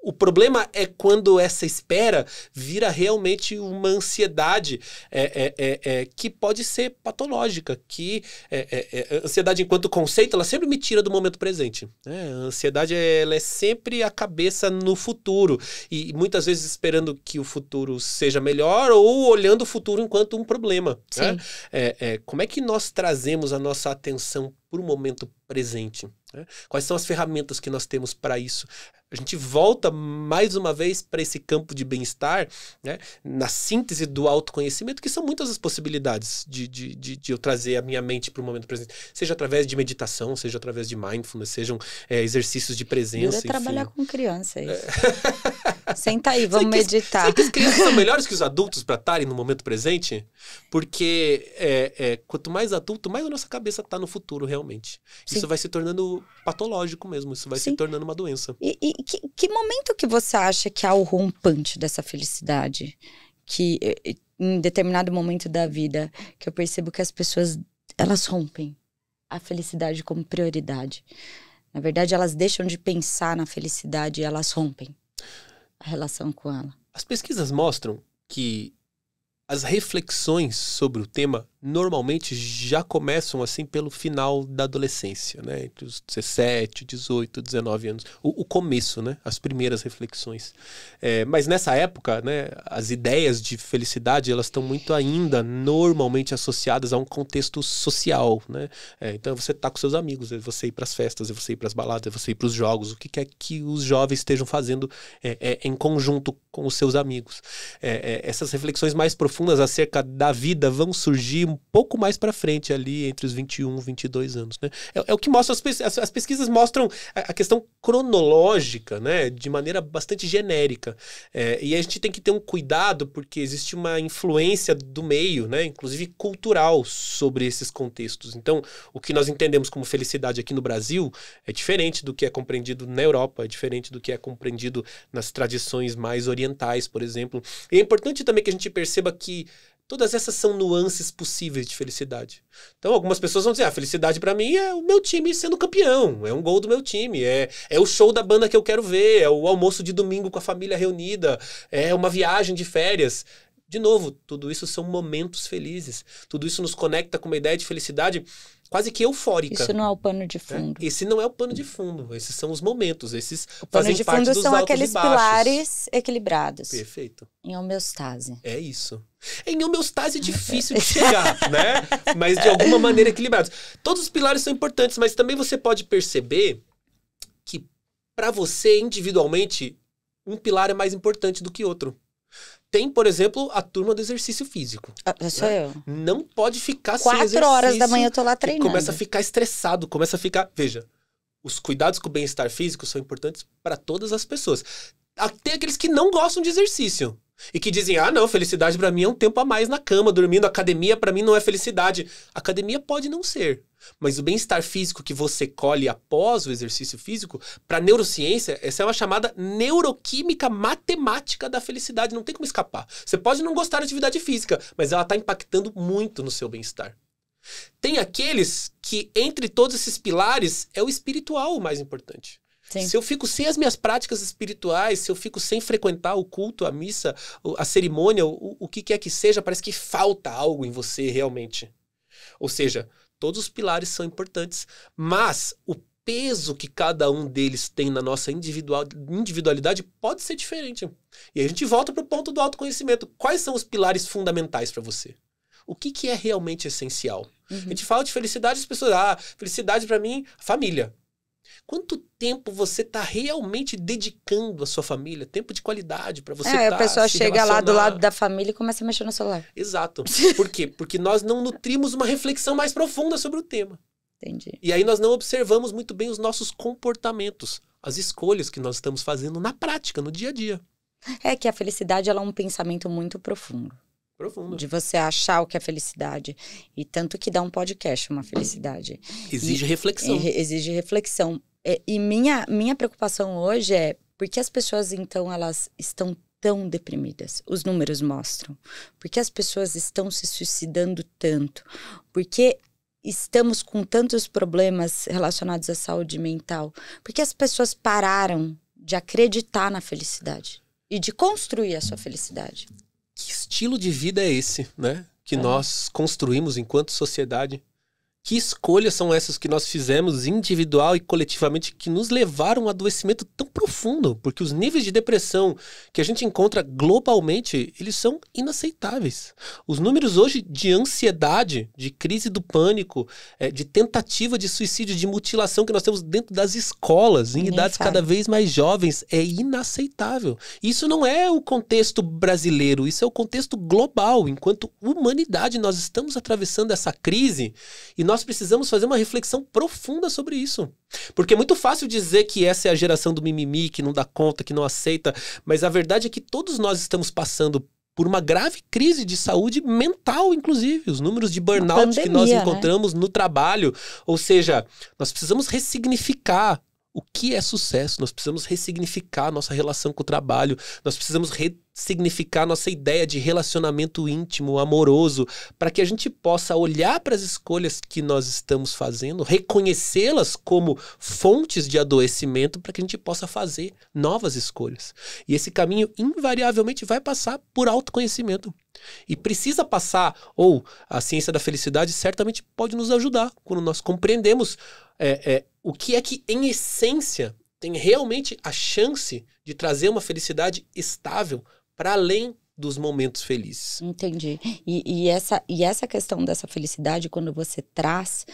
O problema é quando essa espera vira realmente uma ansiedade é, é, é, é que pode ser patológica, que é, é, ansiedade enquanto conceito, ela sempre me tira do momento presente. Né? A ansiedade ela é sempre a cabeça no futuro e muitas vezes esperando que o futuro seja melhor ou olhando o futuro enquanto um problema. Né? como é que nós trazemos a nossa atenção para o momento presente? Né? Quais são as ferramentas que nós temos para isso? A gente volta mais uma vez para esse campo de bem-estar, né? na síntese do autoconhecimento, que são muitas as possibilidades de, de, de, de eu trazer a minha mente para o momento presente, seja através de meditação, seja através de mindfulness, sejam é, exercícios de presença. Eu trabalhar com criança, é isso. É. Senta aí, vamos meditar. Será que as crianças são melhores que os adultos para estarem no momento presente? Porque é, é, quanto mais adulto, mais a nossa cabeça está no futuro, realmente. Sim. Isso vai se tornando patológico mesmo, isso vai Sim. se tornando uma doença. E, e que, que, momento que você acha que há o rompante dessa felicidade? Que em determinado momento da vida, que eu percebo que as pessoas, elas rompem a felicidade como prioridade. Na verdade, elas deixam de pensar na felicidade e elas rompem a relação com ela. As pesquisas mostram que as reflexões sobre o tema normalmente já começam assim pelo final da adolescência, né? Entre os 17, 18, 19 anos. O, o começo, né? As primeiras reflexões. É, mas nessa época, né? As ideias de felicidade, elas estão muito ainda normalmente associadas a um contexto social, né? É, então você tá com seus amigos, é você ir para as festas, é você ir para as baladas, é você ir para os jogos. O que quer que os jovens estejam fazendo é, é em conjunto com os seus amigos. É, é, essas reflexões mais profundas acerca da vida vão surgir um pouco mais para frente, ali entre os 21 e 22 anos. Né? É, é, o que mostra, as, pes as, pesquisas mostram a, a, questão cronológica, né? de maneira bastante genérica. É, e a gente tem que ter um cuidado, porque existe uma influência do meio, né? inclusive cultural, sobre esses contextos. Então, o que nós entendemos como felicidade aqui no Brasil é diferente do que é compreendido na Europa, é diferente do que é compreendido nas tradições mais orientais, por exemplo. E é importante também que a gente perceba que Todas essas são nuances possíveis de felicidade. Então, algumas pessoas vão dizer: a ah, felicidade para mim é o meu time sendo campeão, é um gol do meu time, é, é o show da banda que eu quero ver, é o almoço de domingo com a família reunida, é uma viagem de férias. De novo, tudo isso são momentos felizes. Tudo isso nos conecta com uma ideia de felicidade quase que eufórica. Isso não é o pano de né? fundo. Esse não é o pano de fundo. Esses são os momentos. Esses o pano de fundo são aqueles pilares equilibrados. Perfeito. Em homeostase. É isso. Em homeostase é difícil de chegar, né? Mas de alguma maneira equilibrados. Todos os pilares são importantes, mas também você pode perceber que para você individualmente um pilar é mais importante do que outro tem, por exemplo, a turma do exercício físico. Ah, é sou né? eu. Não pode ficar Quatro sem Quatro horas da manhã eu tô lá treinando. Começa a ficar estressado, começa a ficar. Veja, os cuidados com o bem-estar físico são importantes para todas as pessoas. Ah, tem aqueles que não gostam de exercício. E que dizem: "Ah, não, felicidade para mim é um tempo a mais na cama, dormindo, academia para mim não é felicidade". Academia pode não ser, mas o bem-estar físico que você colhe após o exercício físico, para neurociência, essa é uma chamada neuroquímica matemática da felicidade, não tem como escapar. Você pode não gostar de atividade física, mas ela está impactando muito no seu bem-estar. Tem aqueles que, entre todos esses pilares, é o espiritual o mais importante. Sim. Se eu fico sem as minhas práticas espirituais, se eu fico sem frequentar o culto, a missa, a cerimônia, o, o que quer que seja, parece que falta algo em você realmente. Ou seja, todos os pilares são importantes, mas o peso que cada um deles tem na nossa individual, individualidade pode ser diferente. E a gente volta para o ponto do autoconhecimento. Quais são os pilares fundamentais para você? O que, que é realmente essencial? Uhum. A gente fala de felicidade, as pessoas, ah, felicidade para mim, família. Quanto tempo você está realmente dedicando à sua família? Tempo de qualidade para você. É, tá, a pessoa chega lá do lado da família e começa a mexer no celular. Exato. Por quê? Porque nós não nutrimos uma reflexão mais profunda sobre o tema. Entendi. E aí nós não observamos muito bem os nossos comportamentos, as escolhas que nós estamos fazendo na prática, no dia a dia. É que a felicidade ela é um pensamento muito profundo. Profundo. De você achar o que é felicidade. E tanto que dá um podcast uma felicidade. Exige e, reflexão. E, exige reflexão. E, é, e, minha, minha preocupação hoje é porque as pessoas, então, elas estão tão deprimidas. Os números mostram. Porque as pessoas estão se suicidando tanto. Porque estamos com tantos problemas relacionados à saúde mental. Porque as pessoas pararam de acreditar na felicidade e de construir a sua felicidade que estilo de vida é esse, né? Que é. nós construímos enquanto sociedade? Que escolhas são essas que nós fizemos individual e coletivamente que nos levaram a um adoecimento tão profundo? Porque os níveis de depressão que a gente encontra globalmente, eles são inaceitáveis. Os números hoje de ansiedade, de crise do pânico, eh, de tentativa de suicídio, de mutilação que nós temos dentro das escolas, em idades sabe. cada vez mais jovens, é inaceitável. Isso não é o contexto brasileiro, isso é o contexto global. Enquanto humanidade, nós estamos atravessando essa crise e nós nós precisamos fazer uma reflexão profunda sobre isso. Porque é muito fácil dizer que essa é a geração do mimimi, que não dá conta, que não aceita, mas a verdade é que todos nós estamos passando por uma grave crise de saúde mental, inclusive. Os números de burnout pandemia, que nós né? encontramos né? no trabalho. Ou seja, nós precisamos ressignificar o que é sucesso, nós precisamos ressignificar nossa relação com o trabalho, nós precisamos re significar nossa ideia de relacionamento íntimo, amoroso, para que a gente possa olhar para as escolhas que nós estamos fazendo, reconhecê-las como fontes de adoecimento, para que a gente possa fazer novas escolhas. E esse caminho invariavelmente vai passar por autoconhecimento. E precisa passar, ou a ciência da felicidade certamente pode nos ajudar quando nós compreendemos é, é, o que é que, em essência, tem realmente a chance de trazer uma felicidade estável para além dos momentos felizes. Entendi. E, e, essa, e essa questão dessa felicidade, quando você traz,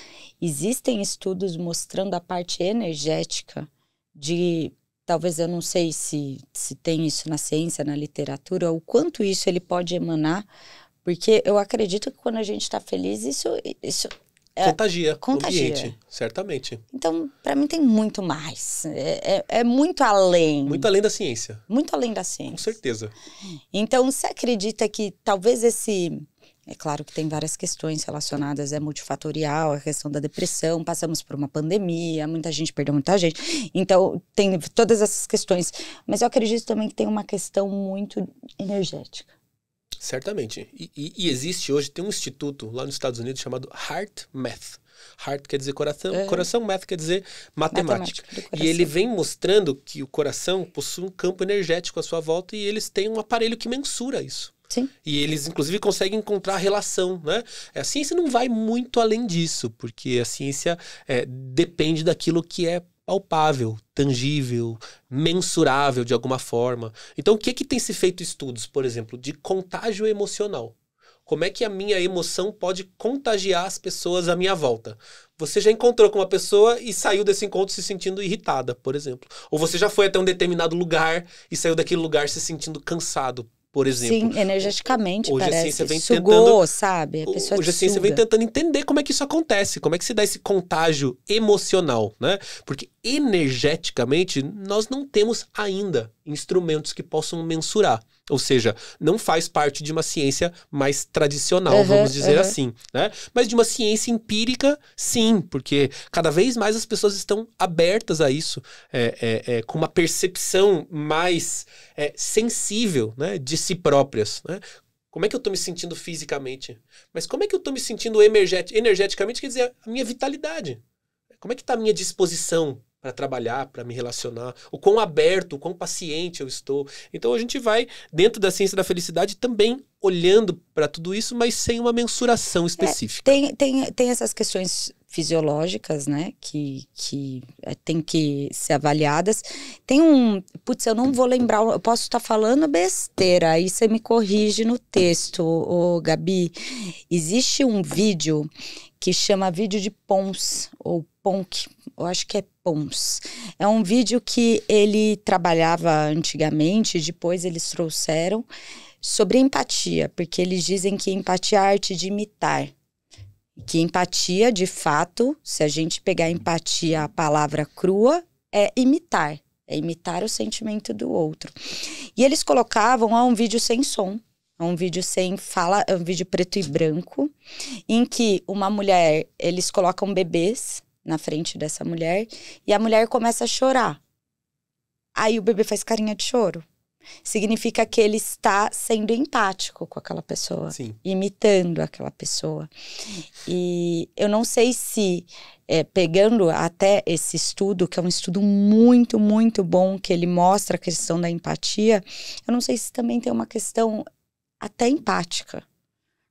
existem estudos mostrando a parte energética de. Talvez eu não sei se, se tem isso na ciência, na literatura, o quanto isso ele pode emanar, porque eu acredito que quando a gente está feliz, isso, isso é, contagia. Contagia. Ambiente, certamente. Então, para mim tem muito mais. É, é, é, muito além. Muito além da ciência. Muito além da ciência. Com certeza. Então, você acredita que talvez esse. É claro que tem várias questões relacionadas, é multifatorial, a questão da depressão, passamos por uma pandemia, muita gente perdeu muita gente. Então, tem todas essas questões. Mas eu acredito também que tem uma questão muito energética. Certamente. E, e, e, existe hoje, tem um instituto lá nos Estados Unidos chamado Heart Math. Heart quer dizer coração, é. coração math quer dizer matemática. matemática e ele vem mostrando que o coração possui um campo energético à sua volta e eles têm um aparelho que mensura isso. Sim. E eles, inclusive, conseguem encontrar relação, né? É, a ciência não vai muito além disso, porque a ciência é, depende daquilo que é palpável, tangível, mensurável de alguma forma. Então, o que que tem se feito estudos, por exemplo, de contágio emocional? Como é que a minha emoção pode contagiar as pessoas à minha volta? Você já encontrou com uma pessoa e saiu desse encontro se sentindo irritada, por exemplo. Ou você já foi até um determinado lugar e saiu daquele lugar se sentindo cansado, por exemplo. Sim, energeticamente hoje parece. A ciência vem Sugou, tentando, sabe? A pessoa hoje a ciência vem tentando entender como é que isso acontece, como é que se dá esse contágio emocional, né? Porque energeticamente nós não temos ainda instrumentos que possam mensurar. Ou seja, não faz parte de uma ciência mais tradicional, uhum, vamos dizer uhum. assim, né? Mas de uma ciência empírica, sim, porque cada vez mais as pessoas estão abertas a isso, é, é, é, com uma percepção mais é, sensível né, de si próprias, né? Como é que eu estou me sentindo fisicamente? Mas como é que eu estou me sentindo energeticamente? Quer dizer, a minha vitalidade. Como é que está a minha disposição para trabalhar, para me relacionar, o quão aberto, o quão paciente eu estou. Então a gente vai dentro da ciência da felicidade também olhando para tudo isso, mas sem uma mensuração é, específica. É, tem, tem, tem essas questões fisiológicas, né, que, que eh, tem que ser avaliadas. Tem um, putz, eu não vou lembrar, eu posso estar tá falando besteira, aí você me corrige no texto, ô Gabi. Existe um vídeo que chama Vídeo de Pons, ou Ponk, eu acho que é Pons. É um vídeo que ele trabalhava antigamente, depois eles trouxeram, sobre empatia, porque eles dizem que empatia é a arte de imitar. Que empatia, de fato, se a gente pegar empatia, a palavra crua, é imitar. É imitar o sentimento do outro. E eles colocavam um vídeo sem som é um vídeo sem fala, é um vídeo preto e branco, em que uma mulher, eles colocam bebês na frente dessa mulher e a mulher começa a chorar. Aí o bebê faz carinha de choro. Significa que ele está sendo empático com aquela pessoa, Sim. imitando aquela pessoa. E eu não sei se, é, pegando até esse estudo, que é um estudo muito, muito bom, que ele mostra a questão da empatia, eu não sei se também tem uma questão até empática.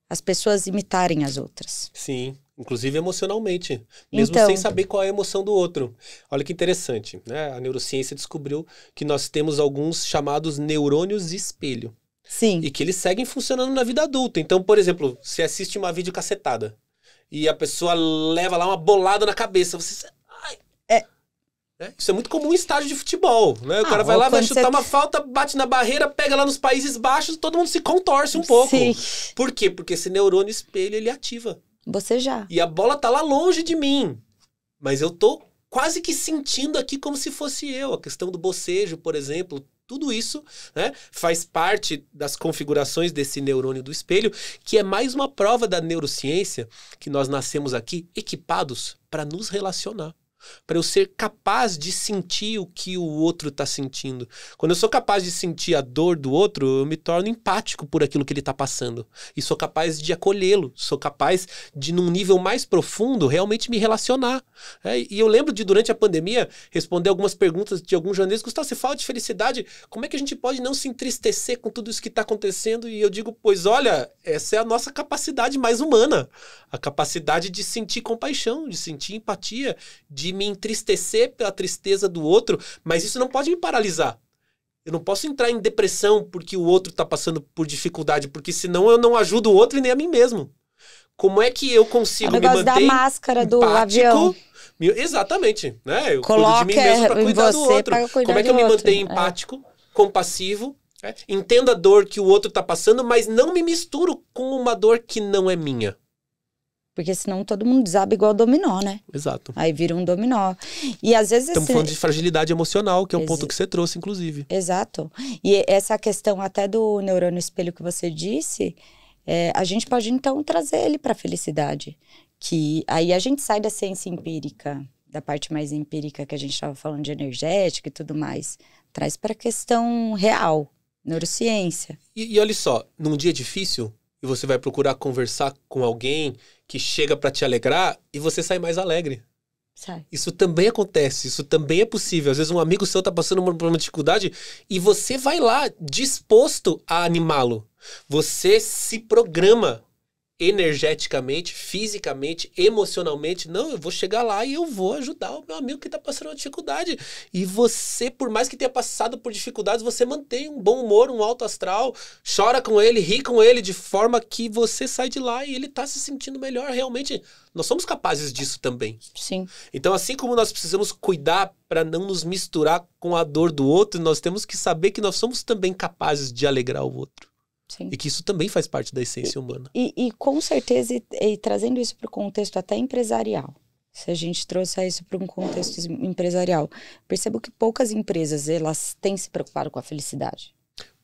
As pessoas imitarem as outras. Sim, inclusive emocionalmente, mesmo então, sem saber qual é a emoção do outro. Olha que interessante, né? A neurociência descobriu que nós temos alguns chamados neurônios espelho. Sim. E que eles seguem funcionando na vida adulta. Então, por exemplo, você assiste uma vídeo cacetada e a pessoa leva lá uma bolada na cabeça, você é? isso é muito comum em estádio de futebol, né? O ah, cara vai lá, vai chutar você... uma falta, bate na barreira, pega lá nos Países Baixos, todo mundo se contorce um pouco. Sim. Por quê? Porque esse neurônio espelho, ele ativa. Você já. E a bola tá lá longe de mim. Mas eu tô quase que sentindo aqui como se fosse eu. A questão do bocejo, por exemplo, tudo isso né, faz parte das configurações desse neurônio do espelho, que é mais uma prova da neurociência que nós nascemos aqui equipados para nos relacionar para eu ser capaz de sentir o que o outro está sentindo. Quando eu sou capaz de sentir a dor do outro, eu me torno empático por aquilo que ele está passando e sou capaz de acolhê-lo, sou capaz de num nível mais profundo realmente me relacionar. É, e eu lembro de durante a pandemia responder algumas perguntas de alguns jornalistas, Gustavo, se fala de felicidade, como é que a gente pode não se entristecer com tudo isso que está acontecendo? E eu digo, pois olha, essa é a nossa capacidade mais humana, a capacidade de sentir compaixão, de sentir empatia, de de me entristecer pela tristeza do outro, mas isso não pode me paralisar. Eu não posso entrar em depressão porque o outro está passando por dificuldade, porque senão eu não ajudo o outro e nem a mim mesmo. Como é que eu consigo é me manter da máscara do empático? avião. Exatamente, né? Eu Coloca cuido de mim mesmo para cuidar do outro. Cuidar Como é que eu me outro? mantenho é. empático, é. compassivo, é? entendo a dor que o outro está passando, mas não me misturo com uma dor que não é minha. Porque senão todo mundo desaba igual dominó, né? Exato. Aí vira um dominó. E às vezes. Estamos esse... falando de fragilidade emocional, que é um Ex... ponto que você trouxe, inclusive. Exato. E essa questão até do neurônio espelho que você disse, é, a gente pode então trazer ele para a felicidade. Que aí a gente sai da ciência empírica, da parte mais empírica que a gente estava falando de energética e tudo mais, traz para a questão real, neurociência. E, e olha só, num dia difícil, e você vai procurar conversar com alguém que chega para te alegrar e você sai mais alegre. Sai. Isso também acontece, isso também é possível. Às vezes um amigo seu tá passando por uma dificuldade e você vai lá disposto a animá-lo. Você se programa energeticamente, fisicamente, emocionalmente. Não, eu vou chegar lá e eu vou ajudar o meu amigo que está passando uma dificuldade. E você, por mais que tenha passado por dificuldades, você mantém um bom humor, um alto astral, chora com ele, ri com ele, de forma que você sai de lá e ele está se sentindo melhor. Realmente, nós somos capazes disso também. Sim. Então, assim como nós precisamos cuidar para não nos misturar com a dor do outro, nós temos que saber que nós somos também capazes de alegrar o outro. Sim. E que isso também faz parte da essência e, humana. E, e, com certeza, e, e trazendo isso para o contexto até empresarial, se a gente trouxer isso para um contexto empresarial, percebo que poucas empresas elas têm se preocupado com a felicidade.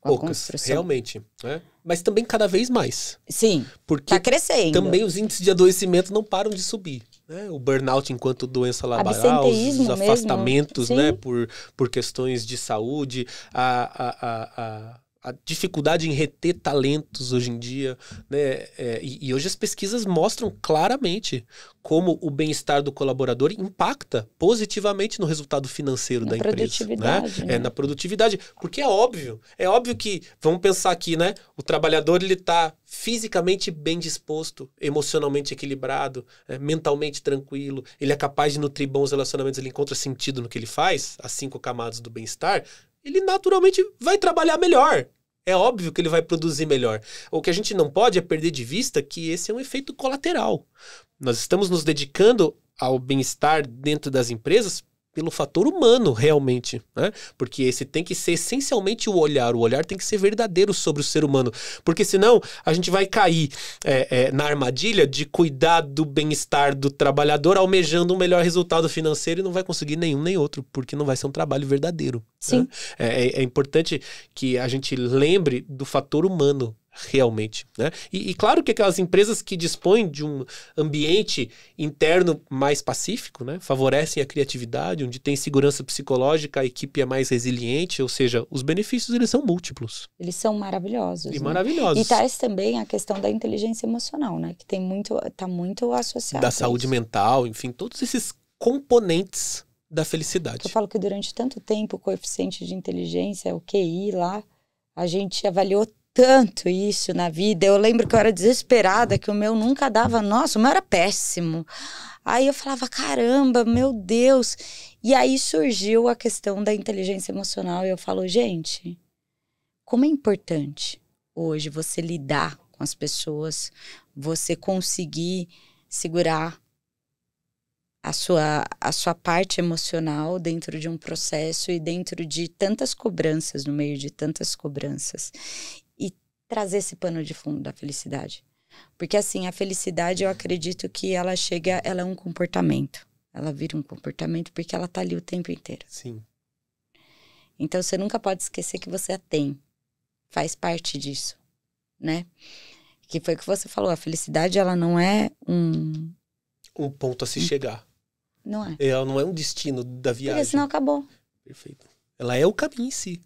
Com poucas, a realmente. Né? Mas também cada vez mais. Sim. Porque tá crescendo. Também os índices de adoecimento não param de subir. Né? O burnout enquanto doença laboral, os afastamentos né? por, por questões de saúde, a, a, a, a a dificuldade em reter talentos hoje em dia, né? É, e, e, hoje as pesquisas mostram claramente como o bem-estar do colaborador impacta positivamente no resultado financeiro na da empresa, né? É, né? É, na produtividade, porque é óbvio, é óbvio que vamos pensar aqui, né? O trabalhador ele está fisicamente bem disposto, emocionalmente equilibrado, é, mentalmente tranquilo, ele é capaz de nutrir bons relacionamentos, ele encontra sentido no que ele faz, as cinco camadas do bem-estar ele naturalmente vai trabalhar melhor. É óbvio que ele vai produzir melhor. O que a gente não pode é perder de vista que esse é um efeito colateral. Nós estamos nos dedicando ao bem-estar dentro das empresas pelo fator humano, realmente. Né? Porque esse tem que ser essencialmente o olhar. O olhar tem que ser verdadeiro sobre o ser humano. Porque senão a gente vai cair é, é, na armadilha de cuidar do bem-estar do trabalhador, almejando um melhor resultado financeiro e não vai conseguir nenhum nem outro, porque não vai ser um trabalho verdadeiro. Né? Sim. Né? É, é importante que a gente lembre do fator humano realmente. Né? E, e, claro que aquelas empresas que dispõem de um ambiente interno mais pacífico, né? favorecem a criatividade, onde tem segurança psicológica, a equipe é mais resiliente, ou seja, os benefícios eles são múltiplos. Eles são maravilhosos. E né? maravilhosos. E traz também a questão da inteligência emocional, né? que tem muito, está muito associada. Da saúde isso. mental, enfim, todos esses componentes da felicidade. Eu falo que durante tanto tempo o coeficiente de inteligência, o QI lá, a gente avaliou tanto isso na vida. Eu lembro que eu era desesperada, que o meu nunca dava. Nossa, o meu era péssimo. Aí eu falava, caramba, meu Deus. E aí surgiu a questão da inteligência emocional. E eu falo, gente, como é importante hoje você lidar com as pessoas, você conseguir segurar a sua, a sua parte emocional dentro de um processo e dentro de tantas cobranças, no meio de tantas cobranças trazer esse pano de fundo da felicidade. Porque assim, a felicidade eu acredito que ela chega, ela é um comportamento. Ela vira um comportamento porque ela tá ali o tempo inteiro. Sim. Então você nunca pode esquecer que você a tem. Faz parte disso, né? Que foi o que você falou, a felicidade ela não é um um ponto a se um... chegar. Não é. Ela não é um destino da viagem. Porque senão acabou. Perfeito. Ela é o caminho em si.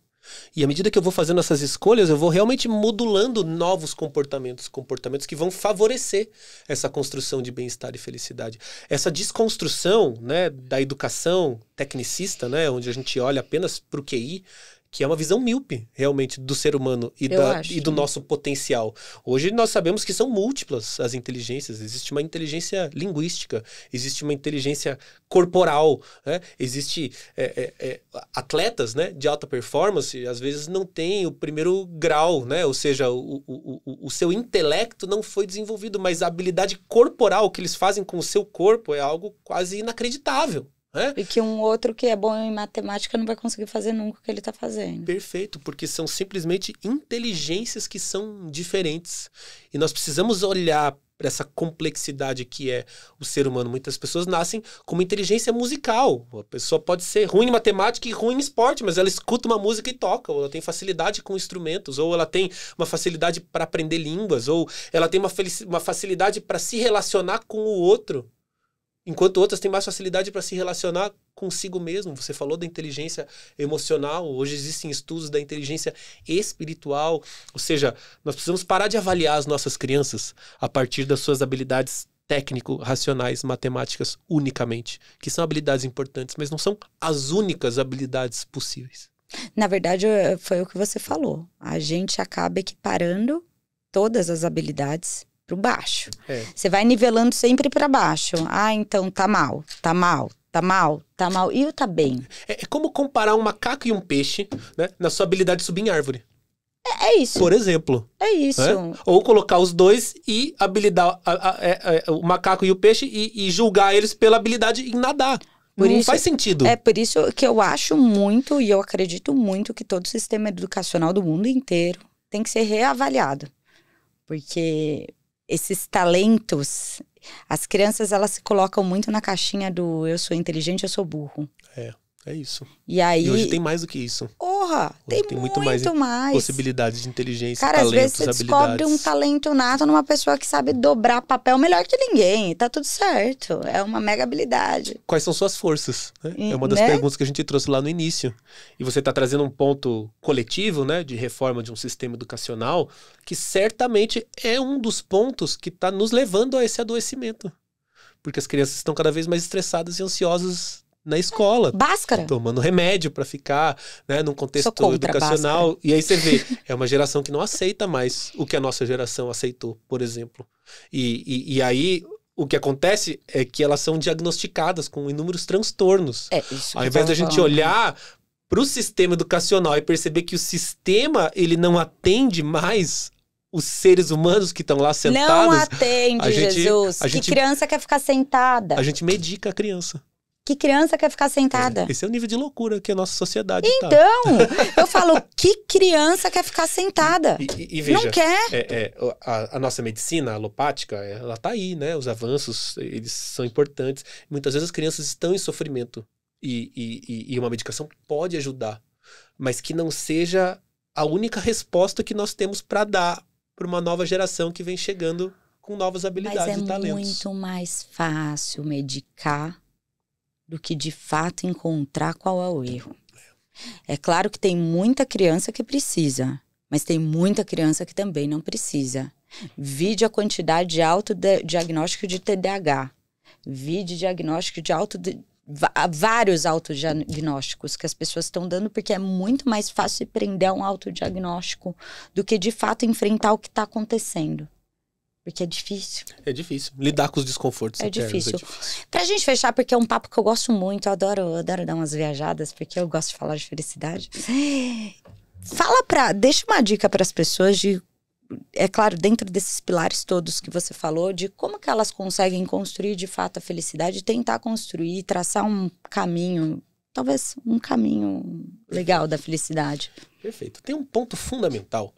E à medida que eu vou fazendo essas escolhas, eu vou realmente modulando novos comportamentos, comportamentos que vão favorecer essa construção de bem-estar e felicidade. Essa desconstrução, né, da educação tecnicista, né, onde a gente olha apenas para o QI, que é uma visão míope, realmente, do ser humano e, da, e, do nosso potencial. Hoje nós sabemos que são múltiplas as inteligências. Existe uma inteligência linguística, existe uma inteligência corporal, né? existe é, é, é, atletas né, de alta performance, às vezes não tem o primeiro grau, né? ou seja, o, o, o, o seu intelecto não foi desenvolvido, mas a habilidade corporal que eles fazem com o seu corpo é algo quase inacreditável. É? E que um outro que é bom em matemática não vai conseguir fazer nunca o que ele está fazendo. Perfeito, porque são simplesmente inteligências que são diferentes. E nós precisamos olhar para essa complexidade que é o ser humano. Muitas pessoas nascem com uma inteligência musical. A pessoa pode ser ruim em matemática e ruim em esporte, mas ela escuta uma música e toca, ou ela tem facilidade com instrumentos, ou ela tem uma facilidade para aprender línguas, ou ela tem uma, uma facilidade para se relacionar com o outro. Enquanto outras têm mais facilidade para se relacionar consigo mesmo. Você falou da inteligência emocional, hoje existem estudos da inteligência espiritual. Ou seja, nós precisamos parar de avaliar as nossas crianças a partir das suas habilidades técnico-racionais, matemáticas unicamente, que são habilidades importantes, mas não são as únicas habilidades possíveis. Na verdade, eh, foi o que você falou. A gente acaba equiparando todas as habilidades para baixo. É. Você vai nivelando sempre para baixo. Ah, então tá mal, tá mal, tá mal, tá mal e o tá bem. É, é, como comparar um macaco e um peixe, né, na sua habilidade de subir em árvore. É, é isso. Por exemplo. É isso. Né? Ou colocar os dois e habilitar é, é, o macaco e o peixe e, e julgar eles pela habilidade em nadar. Por não isso, faz sentido. É por isso que eu acho muito e eu acredito muito que todo o sistema educacional do mundo inteiro tem que ser reavaliado. Porque esses talentos, as crianças elas se colocam muito na caixinha do eu sou inteligente, eu sou burro. É, é isso. E aí. E hoje tem mais do que isso porra, tem, tem muito, muito mais, possibilidades de inteligência, Cara, talentos, às vezes você descobre um talento nato numa pessoa que sabe dobrar papel melhor que ninguém. Tá tudo certo. É uma mega habilidade. Quais são suas forças? Né? é uma das né? perguntas que a gente trouxe lá no início. E você tá trazendo um ponto coletivo, né, de reforma de um sistema educacional, que certamente é um dos pontos que tá nos levando a esse adoecimento. Porque as crianças estão cada vez mais estressadas e ansiosas na escola. Báscara. Tomando remédio para ficar, né, num contexto educacional. Báscara. E aí você vê, é uma geração que não aceita mais o que a nossa geração aceitou, por exemplo. E, e, e aí. O que acontece é que elas são diagnosticadas com inúmeros transtornos. É, isso Ao invés da gente falando. olhar para o sistema educacional e perceber que o sistema ele não atende mais os seres humanos que estão lá sentados. Não atende, gente, Jesus. Gente, que criança quer ficar sentada? A gente medica a criança. Que criança quer ficar é, sentada? esse é o nível de loucura que a nossa sociedade tá. Então, tá. eu falo, que criança quer ficar sentada? E, e, e veja, Não quer. É, é, a, a, nossa medicina alopática, ela tá aí, né? Os avanços, eles são importantes. Muitas vezes as crianças estão em sofrimento. e, e uma medicação pode ajudar. Mas que não seja a única resposta que nós temos para dar para uma nova geração que vem chegando com novas habilidades Mas é e talentos. É muito mais fácil medicar do que de fato encontrar qual é o erro. É claro que tem muita criança que precisa, mas tem muita criança que também não precisa. Vide a quantidade de autodiagnóstico de TDAH. Vide diagnóstico de auto vários autodiagnósticos que as pessoas estão dando, porque é muito mais fácil prender um autodiagnóstico do que de fato enfrentar o que está acontecendo. Porque é difícil. É difícil. Lidar com os desconfortos. É, é difícil. É difícil. Pra gente fechar, porque é um papo que eu gosto muito, eu adoro, eu adoro dar umas viajadas, porque eu gosto de falar de felicidade. Fala pra. Deixa uma dica para as pessoas de. É claro, dentro desses pilares todos que você falou, de como que elas conseguem construir de fato a felicidade, tentar construir, traçar um caminho, talvez um caminho legal da felicidade. Perfeito. Tem um ponto fundamental,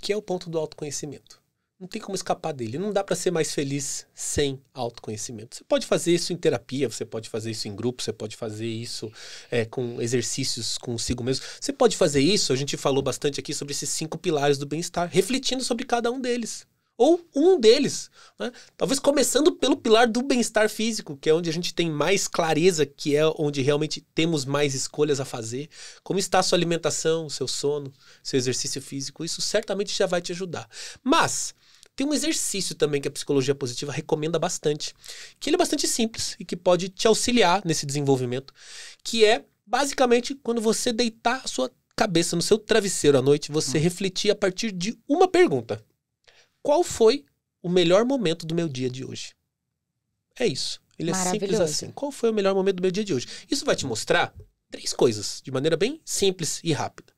que é o ponto do autoconhecimento. Não tem como escapar dele. Não dá para ser mais feliz sem autoconhecimento. Você pode fazer isso em terapia, você pode fazer isso em grupo, você pode fazer isso é, com exercícios consigo mesmo. Você pode fazer isso, a gente falou bastante aqui sobre esses cinco pilares do bem-estar, refletindo sobre cada um deles. Ou um deles. Né? Talvez começando pelo pilar do bem-estar físico, que é onde a gente tem mais clareza, que é onde realmente temos mais escolhas a fazer. Como está a sua alimentação, seu sono, seu exercício físico, isso certamente já vai te ajudar. Mas tem um exercício também que a psicologia positiva recomenda bastante, que ele é bastante simples e que pode te auxiliar nesse desenvolvimento, que é basicamente quando você deitar a sua cabeça no seu travesseiro à noite, você hum. refletir a partir de uma pergunta. Qual foi o melhor momento do meu dia de hoje? É isso. Ele é simples assim. Qual foi o melhor momento do meu dia de hoje? Isso vai te mostrar três coisas, de maneira bem simples e rápida.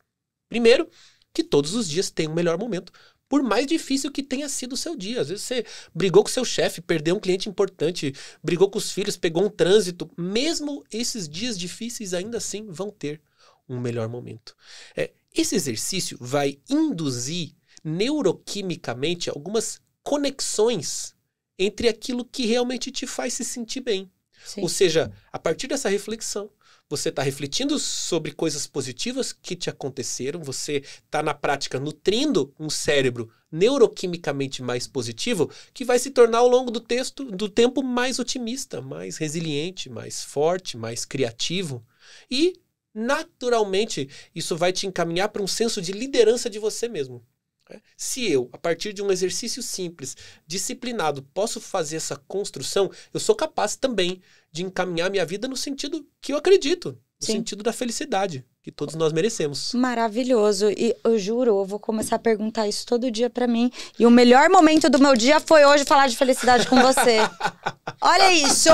Primeiro, que todos os dias tem um melhor momento, por mais difícil que tenha sido o seu dia. Às vezes você brigou com seu chefe, perdeu um cliente importante, brigou com os filhos, pegou um trânsito. Mesmo esses dias difíceis, ainda assim, vão ter um melhor momento. É, esse exercício vai induzir neuroquimicamente algumas conexões entre aquilo que realmente te faz se sentir bem. Sim. Ou seja, a partir dessa reflexão, você está refletindo sobre coisas positivas que te aconteceram, você está na prática nutrindo um cérebro neuroquimicamente mais positivo, que vai se tornar ao longo do texto, do tempo mais otimista, mais resiliente, mais forte, mais criativo e naturalmente isso vai te encaminhar para um senso de liderança de você mesmo. Né? Se eu, a partir de um exercício simples, disciplinado, posso fazer essa construção, eu sou capaz também de encaminhar minha vida no sentido que eu acredito, no Sim. sentido da felicidade que todos nós merecemos. Maravilhoso. E eu juro, eu vou começar a perguntar isso todo dia para mim. E o melhor momento do meu dia foi hoje falar de felicidade com você. Olha isso!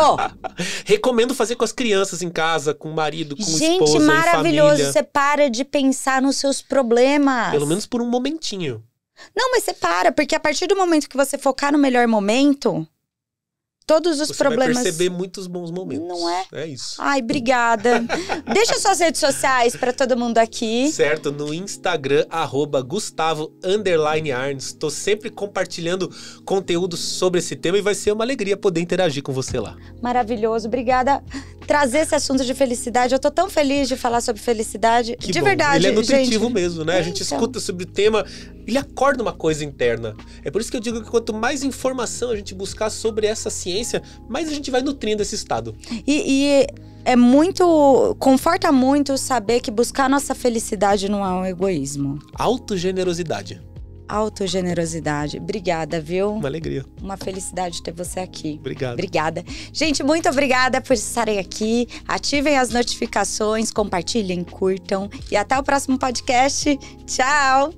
Recomendo fazer com as crianças em casa, com o marido, com Gente, esposa, maravilhoso. Você para de pensar nos seus problemas. Pelo menos por um momentinho. Não, mas você para, porque a partir do momento que você focar no melhor momento, todos os Você problemas. Vai perceber muitos bons momentos. Não é? É isso. Ai, obrigada. Deixa suas redes sociais para todo mundo aqui. Certo, no Instagram, arroba Gustavo Arns. Tô sempre compartilhando conteúdo sobre esse tema e vai ser uma alegria poder interagir com você lá. Maravilhoso, obrigada trazer esse assunto de felicidade. Eu tô tão feliz de falar sobre felicidade. Que de bom. verdade. Ele é nutritivo gente. mesmo, né? A gente escuta sobre o tema, ele acorda uma coisa interna. É por isso que eu digo que quanto mais informação a gente buscar sobre essa ciência, mais a gente vai nutrindo esse estado. e, e é muito. Conforta muito saber que buscar nossa felicidade não é um egoísmo. Autogenerosidade autogenerosidade. Obrigada, viu? Uma alegria. Uma felicidade ter você aqui. Obrigado. Obrigada. Gente, muito obrigada por estarem aqui. Ativem as notificações, compartilhem, curtam. E até o próximo podcast. Tchau!